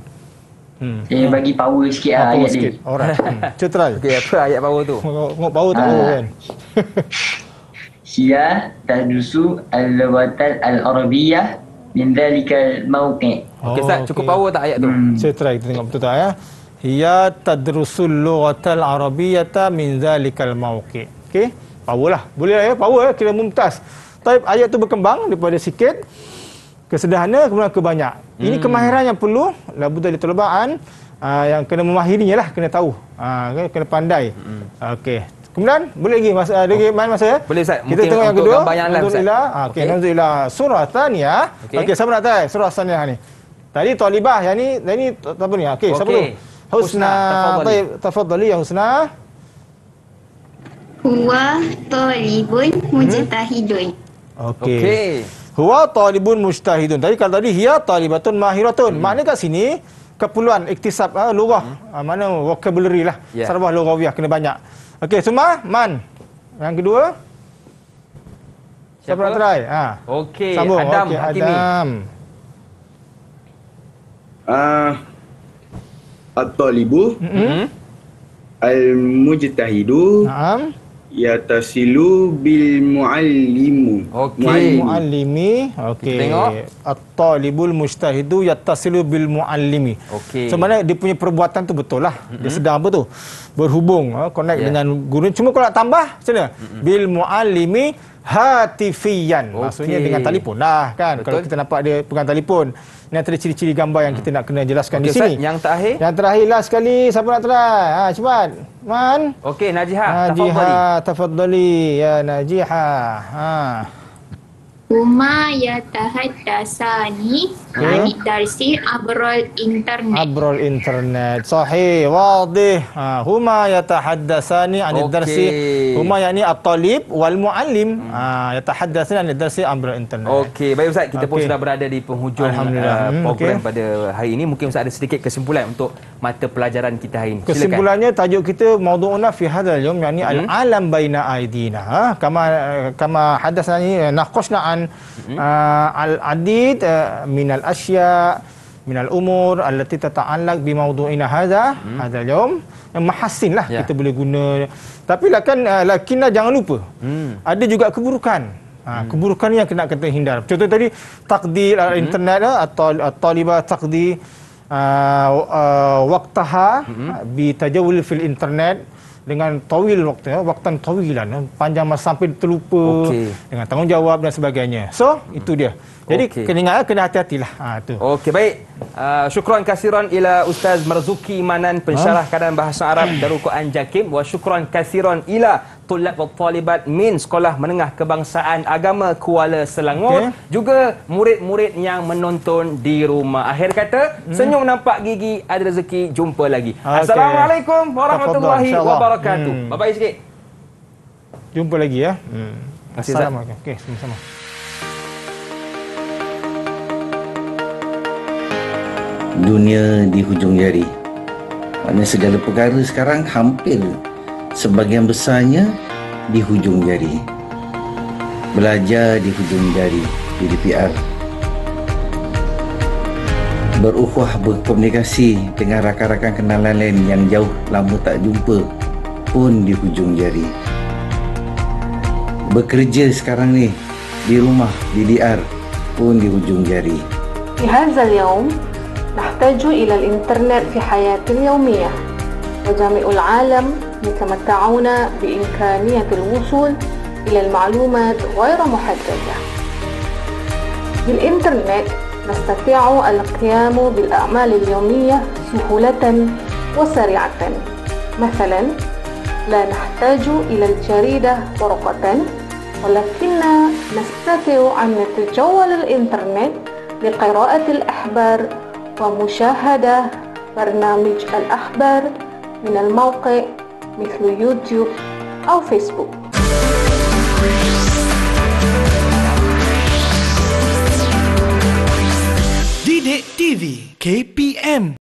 Hmm. Eh, bagi power sikit ha, ayat sikit. ni. Orang. Hmm. Cuba try. Okay, apa ayat power tu? Ngok power tak apa ah. kan? Hiya tadusu al-lawatan al-arabiyah min dhalikal mawqi' oh, okey ustaz cukup okay. power tak ayat tu hmm. saya try kita tengok betul tak ya hiya tadrusul lughatal arabiyata min dhalikal mawqi' okey power lah boleh lah, ya power ya kira mumtaz Taib ayat tu berkembang daripada sikit kesederhana kemudian ke banyak ini hmm. kemahiran yang perlu labu buta terlebaan uh, ah, yang kena memahirinya lah kena tahu uh, kena pandai hmm. okey Kemudian boleh lagi masa ada lagi oh. main masa ya? Boleh Ustaz. Kita tengok yang kedua. Alhamdulillah. Ah, okey, alhamdulillah. Surah Thaniyah. Okey, okay, siapa nak tahu surah Thaniyah ni? Tadi Talibah, yang ni, yang ni apa ni? Ah, okey, siapa tu? Husna, tafadhali. tafadhali ya Husna. Huwa talibun hmm? mujtahidun. Okey. Huwa talibun mujtahidun. Tadi kalau tadi hiya talibatun mahiratun. Hmm. Maknanya kat sini kepuluhan iktisab ha, lurah. Hmm. mana vocabulary lah. Yeah. Sarbah lurawiyah kena banyak. Okey, semua man. Yang kedua. Siapa nak try? Ha. Okey, Adam okay, Hakimi. Adam. Ah. Uh, At-Talibu. Mm Al-Mujtahidu. Naam. Uh -huh yatasilu bil muallimu okey muallimi okey at-talibul mustahidu yatasilu bil muallimi okey so mana dia punya perbuatan tu betul lah mm-hmm. dia sedang apa tu berhubung ha, connect yeah. dengan guru cuma kalau nak tambah macam mana mm-hmm. bil muallimi hatifian okay. maksudnya dengan telefon lah kan Betul. kalau kita nampak dia pegang telefon ini antara ciri-ciri gambar yang hmm. kita nak kena jelaskan okay, di sini. Ustaz, yang terakhir? Yang terakhir lah sekali. Siapa nak try? Ha, cepat. Man. Okey, Najiha. Najiha, tafadzali. Ya, Najiha. Ha. Umayyata hatta sani Langit dari si Abrol Internet. Abrol Internet. Sahih. Wadih. Ha. Huma yatahaddasani anil okay. darsi. Huma yakni at-talib wal-mu'allim. Hmm. Ha. Yatahaddasani anil darsi Abrol Internet. Okey. Baik Ustaz. Kita okay. pun sudah berada di penghujung uh, hmm, program okay. pada hari ini. Mungkin Ustaz ada sedikit kesimpulan untuk mata pelajaran kita hari ini. Silakan. Kesimpulannya tajuk kita maudu'una fi hadal yum. Yang ni hmm. al-alam baina aidina. Ha. Kama, kama hadasani eh, nakosnaan hmm. uh, al-adid uh, min asya min al umur allati tata'allaq bi mawdu'ina hadha hmm. hadha al yawm yang mahasin lah yeah. kita boleh guna tapi lah kan uh, eh, lakinah jangan lupa hmm. ada juga keburukan Ha, hmm. keburukan yang kena kita hindar. Contoh tadi takdir hmm. internet lah, atau taliba takdir uh, ah, waktaha ah, hmm. Ha, bi tajawul fil internet dengan tawil waktu ya, eh, waktu tawilan panjang masa sampai terlupa okay. dengan tanggungjawab dan sebagainya. So, hmm. itu dia. Jadi okay. kena ingat lah, kena hati-hatilah. Ha ah, tu. Okey baik. Uh, ah, syukran kasiran ila Ustaz Marzuki Manan pensyarah huh? Ah. kadan bahasa Arab Darukuan Jakim wa syukran kasiran ila tulab talibat min sekolah menengah kebangsaan agama Kuala Selangor okay. juga murid-murid yang menonton di rumah. Akhir kata, hmm. senyum nampak gigi ada rezeki jumpa lagi. Okay. Assalamualaikum warahmatullahi wabarakatuh. Hmm. Bye bye sikit. Jumpa lagi ya. Hmm. Assalamualaikum. Okey, sama-sama. dunia di hujung jari. Maksudnya segala perkara sekarang hampir sebagian besarnya di hujung jari. Belajar di hujung jari, PDPR. Berukhuah berkomunikasi dengan rakan-rakan kenalan lain yang jauh lama tak jumpa pun di hujung jari. Bekerja sekarang ni di rumah DDR pun di hujung jari. Di hari ini, ya, نحتاج إلى الإنترنت في حياتنا اليومية وجميع العالم يتمتعون بإمكانية الوصول إلى المعلومات غير محددة بالإنترنت نستطيع القيام بالأعمال اليومية سهولة وسريعة مثلا لا نحتاج إلى الجريدة ورقة ولكننا نستطيع أن نتجول الإنترنت لقراءة الأخبار ومشاهدة برنامج الأخبار من الموقع مثل يوتيوب أو فيسبوك دي دي تي في كي بي ام